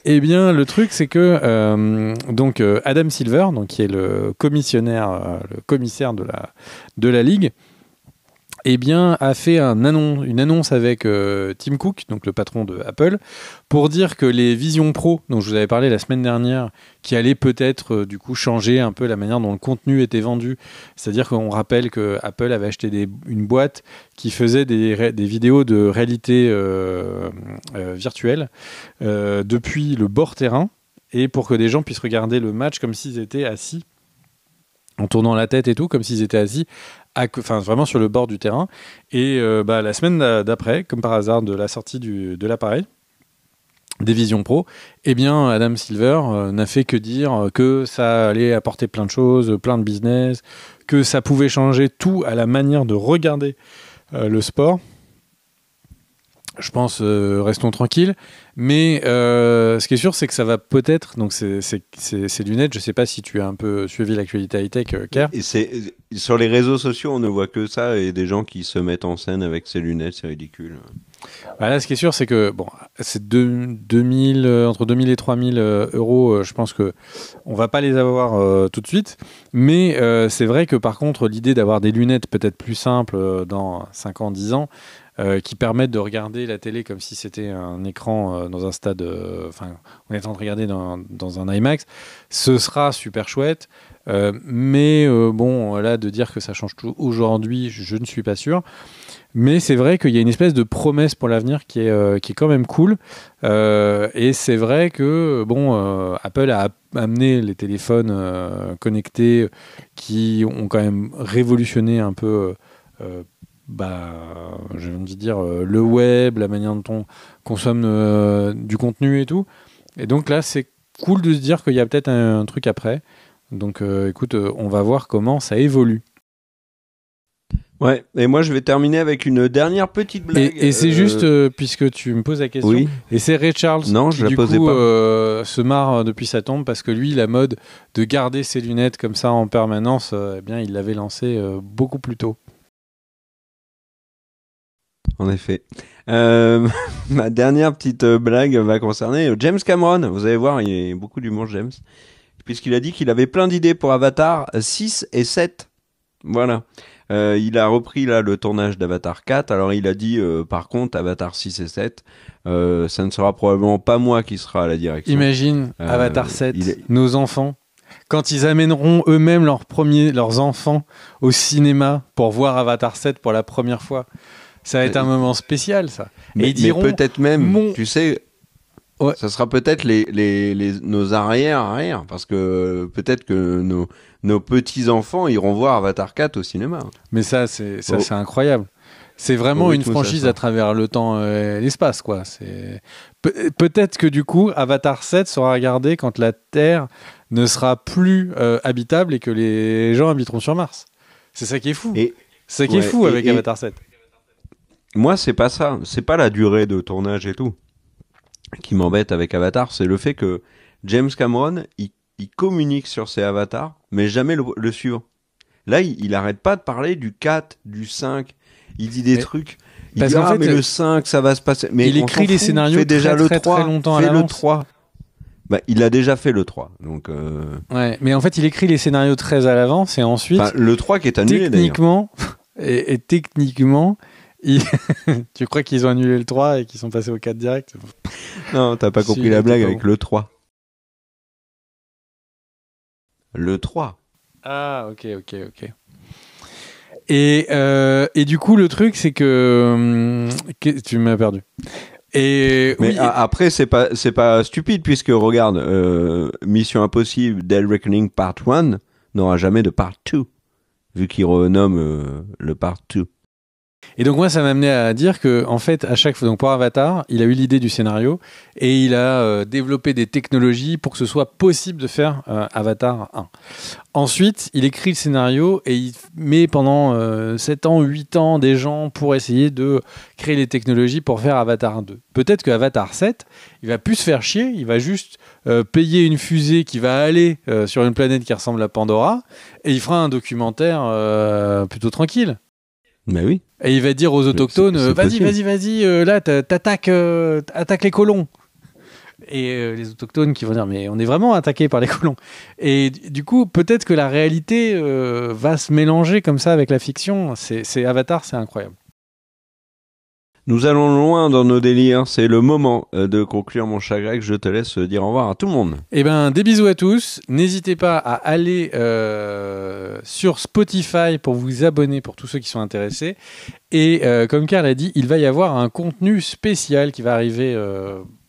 eh bien, le truc, c'est que donc Adam Silver, donc qui est le commissionnaire, le commissaire de la de la ligue, eh bien, a fait une annonce avec euh, Tim Cook, donc le patron de Apple, pour dire que les Vision Pro, dont je vous avais parlé la semaine dernière, qui allaient peut-être euh, du coup changer un peu la manière dont le contenu était vendu, c'est-à-dire qu'on rappelle que Apple avait acheté une boîte qui faisait des, vidéos de réalité euh, virtuelle depuis le bord terrain, et pour que des gens puissent regarder le match comme s'ils étaient assis en tournant la tête et tout, comme s'ils étaient assis, vraiment sur le bord du terrain. Et euh, bah, la semaine d'après, comme par hasard de la sortie de l'appareil, des Visions Pro, eh bien Adam Silver euh, n'a fait que dire que ça allait apporter plein de choses, plein de business, que ça pouvait changer tout à la manière de regarder euh, le sport je pense, euh, restons tranquilles. Mais euh, ce qui est sûr, c'est que ça va peut-être. Donc, ces lunettes, je ne sais pas si tu as un peu suivi l'actualité high-tech, euh, sur les réseaux sociaux, on ne voit que ça et des gens qui se mettent en scène avec ces lunettes, c'est ridicule. Voilà, ce qui est sûr, c'est que bon, c'est euh, entre 2000 et 3000 euros, je pense que on va pas les avoir tout de suite. Mais c'est vrai que par contre, l'idée d'avoir des lunettes peut-être plus simples dans 5 ans, 10 ans, euh, qui permettent de regarder la télé comme si c'était un écran euh, dans un stade, euh, enfin, on est en train de regarder dans, un IMAX, ce sera super chouette. mais bon, là, de dire que ça change tout aujourd'hui, je, ne suis pas sûr. Mais c'est vrai qu'il y a une espèce de promesse pour l'avenir qui, est qui est quand même cool. et c'est vrai que, bon, Apple a amené les téléphones connectés qui ont quand même révolutionné un peu bah, j'ai envie de dire, euh, le web, la manière dont on consomme euh, du contenu et tout. Et donc là, c'est cool de se dire qu'il y a peut-être un, truc après. Donc euh, écoute, on va voir comment ça évolue. Ouais, et moi je vais terminer avec une dernière petite blague. Et, c'est juste, puisque tu me poses la question, et c'est Ray non, je du coup, se marre depuis sa tombe parce que lui, la mode de garder ses lunettes comme ça en permanence, eh bien il l'avait lancé beaucoup plus tôt. En effet. Euh, *laughs* ma dernière petite euh, blague va concerner euh, James Cameron. Vous allez voir, il y a beaucoup d'humour, James. Puisqu'il a dit qu'il avait plein d'idées pour Avatar 6 et 7. Voilà. il a repris là le tournage d'Avatar 4. Alors il a dit par contre Avatar 6 et 7, ça ne sera probablement pas moi qui sera à la direction. Imagine Avatar 7, nos enfants, quand ils amèneront eux-mêmes leurs premiers, leurs enfants au cinéma pour voir Avatar 7 pour la première fois. Ça va être un euh, moment spécial, ça. Mais, Et peut-être même, tu sais, Ouais. Ça sera peut-être les, nos arrières arrière parce que peut-être que nos, nos petits-enfants iront voir Avatar 4 au cinéma. Mais ça, c'est oh. incroyable. C'est vraiment oh une franchise à travers le temps euh, et l'espace, quoi. C'est peut-être que du coup, Avatar 7 sera regardé quand la Terre ne sera plus euh, habitable et que les gens habiteront sur Mars. C'est ça qui est fou. C'est ça qui est fou avec Avatar 7. Moi, c'est pas ça. C'est pas la durée de tournage et tout qui m'embête avec Avatar, c'est le fait que James Cameron, il, communique sur ses avatars, mais jamais le, suivant. Là, il, arrête pas de parler du 4, du 5. Il dit des trucs. Il dit, ah, fait, mais euh, le 5, ça va se passer. Mais il écrit les scénarios déjà très, le très, longtemps fait le 3. Bah, il a déjà fait le 3. Donc euh. Ouais, mais en fait, il écrit les scénarios 13 à l'avance et ensuite. le 3 qui est annulé Techniquement, *laughs* et, et, techniquement, *laughs* tu crois qu'ils ont annulé le 3 et qu'ils sont passés au 4 direct Non, t'as pas compris la blague avec le 3. Le 3. Ah, ok, ok, ok. Euh, et, du coup, le truc, c'est que, hum, tu m'as perdu. Et mais après c'est pas pas stupide puisque regarde euh, Mission Impossible Dead Reckoning Part 1 n'aura jamais de Part 2 vu qu'il renomme euh, le Part 2. Et donc moi, ça m'a amené à dire que, en fait, à chaque fois, donc pour Avatar, il a eu l'idée du scénario et il a euh, développé des technologies pour que ce soit possible de faire euh, Avatar 1. Ensuite, il écrit le scénario et il met pendant 7 euh, ans, 8 ans des gens pour essayer de créer les technologies pour faire Avatar 2. Peut-être que Avatar 7, il va plus se faire chier, il va juste payer une fusée qui va aller sur une planète qui ressemble à Pandora et il fera un documentaire plutôt tranquille oui. Et il va dire aux autochtones, vas-y, vas-y, vas-y, euh, là, t'attaques, euh, les colons. Et euh, les autochtones qui vont dire, mais on est vraiment attaqué par les *laughs* colons. Et du coup, peut-être que la réalité va se mélanger comme ça avec la fiction. C'est Avatar, c'est incroyable. Nous allons loin dans nos délires, hein. c'est le moment euh, de conclure mon chagrin. Je te laisse euh, dire au revoir à tout le monde. Eh bien, des bisous à tous. N'hésitez pas à aller euh, sur Spotify pour vous abonner pour tous ceux qui sont intéressés. Et comme Karl a dit, il va y avoir un contenu spécial qui va arriver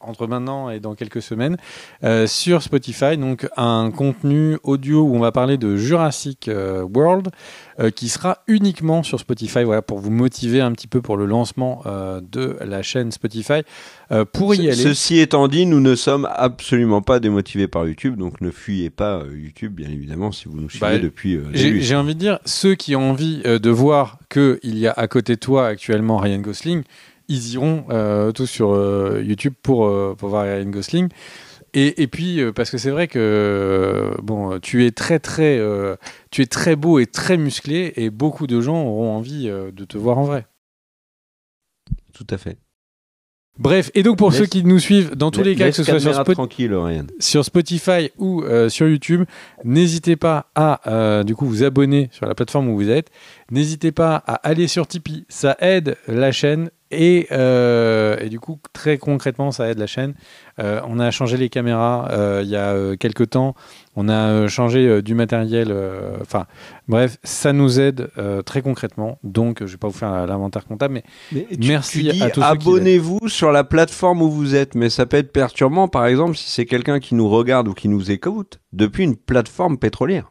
entre maintenant et dans quelques semaines euh, sur Spotify donc un contenu audio où on va parler de Jurassic euh, World euh, qui sera uniquement sur Spotify voilà pour vous motiver un petit peu pour le lancement de la chaîne Spotify pour y aller. Ceci étant dit, nous ne sommes absolument pas démotivés par YouTube donc ne fuyez pas YouTube bien évidemment si vous nous suivez bah, depuis J'ai envie de dire ceux qui ont envie de voir que il y a à côté de toi actuellement Ryan Gosling ils iront euh, tous sur euh, YouTube euh, pour, voir Ryan Gosling. Et, puis parce que c'est vrai que bon, tu es très très tu es très beau et très musclé et beaucoup de gens auront envie de te voir en vrai. Tout à fait. Bref, et donc pour ceux qui nous suivent, dans tous les cas, que ce soit sur, Spotify ou sur YouTube, n'hésitez pas à du coup vous abonner sur la plateforme où vous êtes. N'hésitez pas à aller sur Tipeee, ça aide la chaîne et, euh, du coup, très concrètement, ça aide la chaîne. Euh, on a changé les caméras euh, il y a euh, quelques temps. On a euh, changé euh, du matériel. Enfin, bref, ça nous aide très concrètement. Donc, je ne vais pas vous faire l'inventaire comptable, mais, merci à tous Abonnez-vous sur la plateforme où vous êtes. Mais ça peut être perturbant, par exemple, si c'est quelqu'un qui nous regarde ou qui nous écoute depuis une plateforme pétrolière.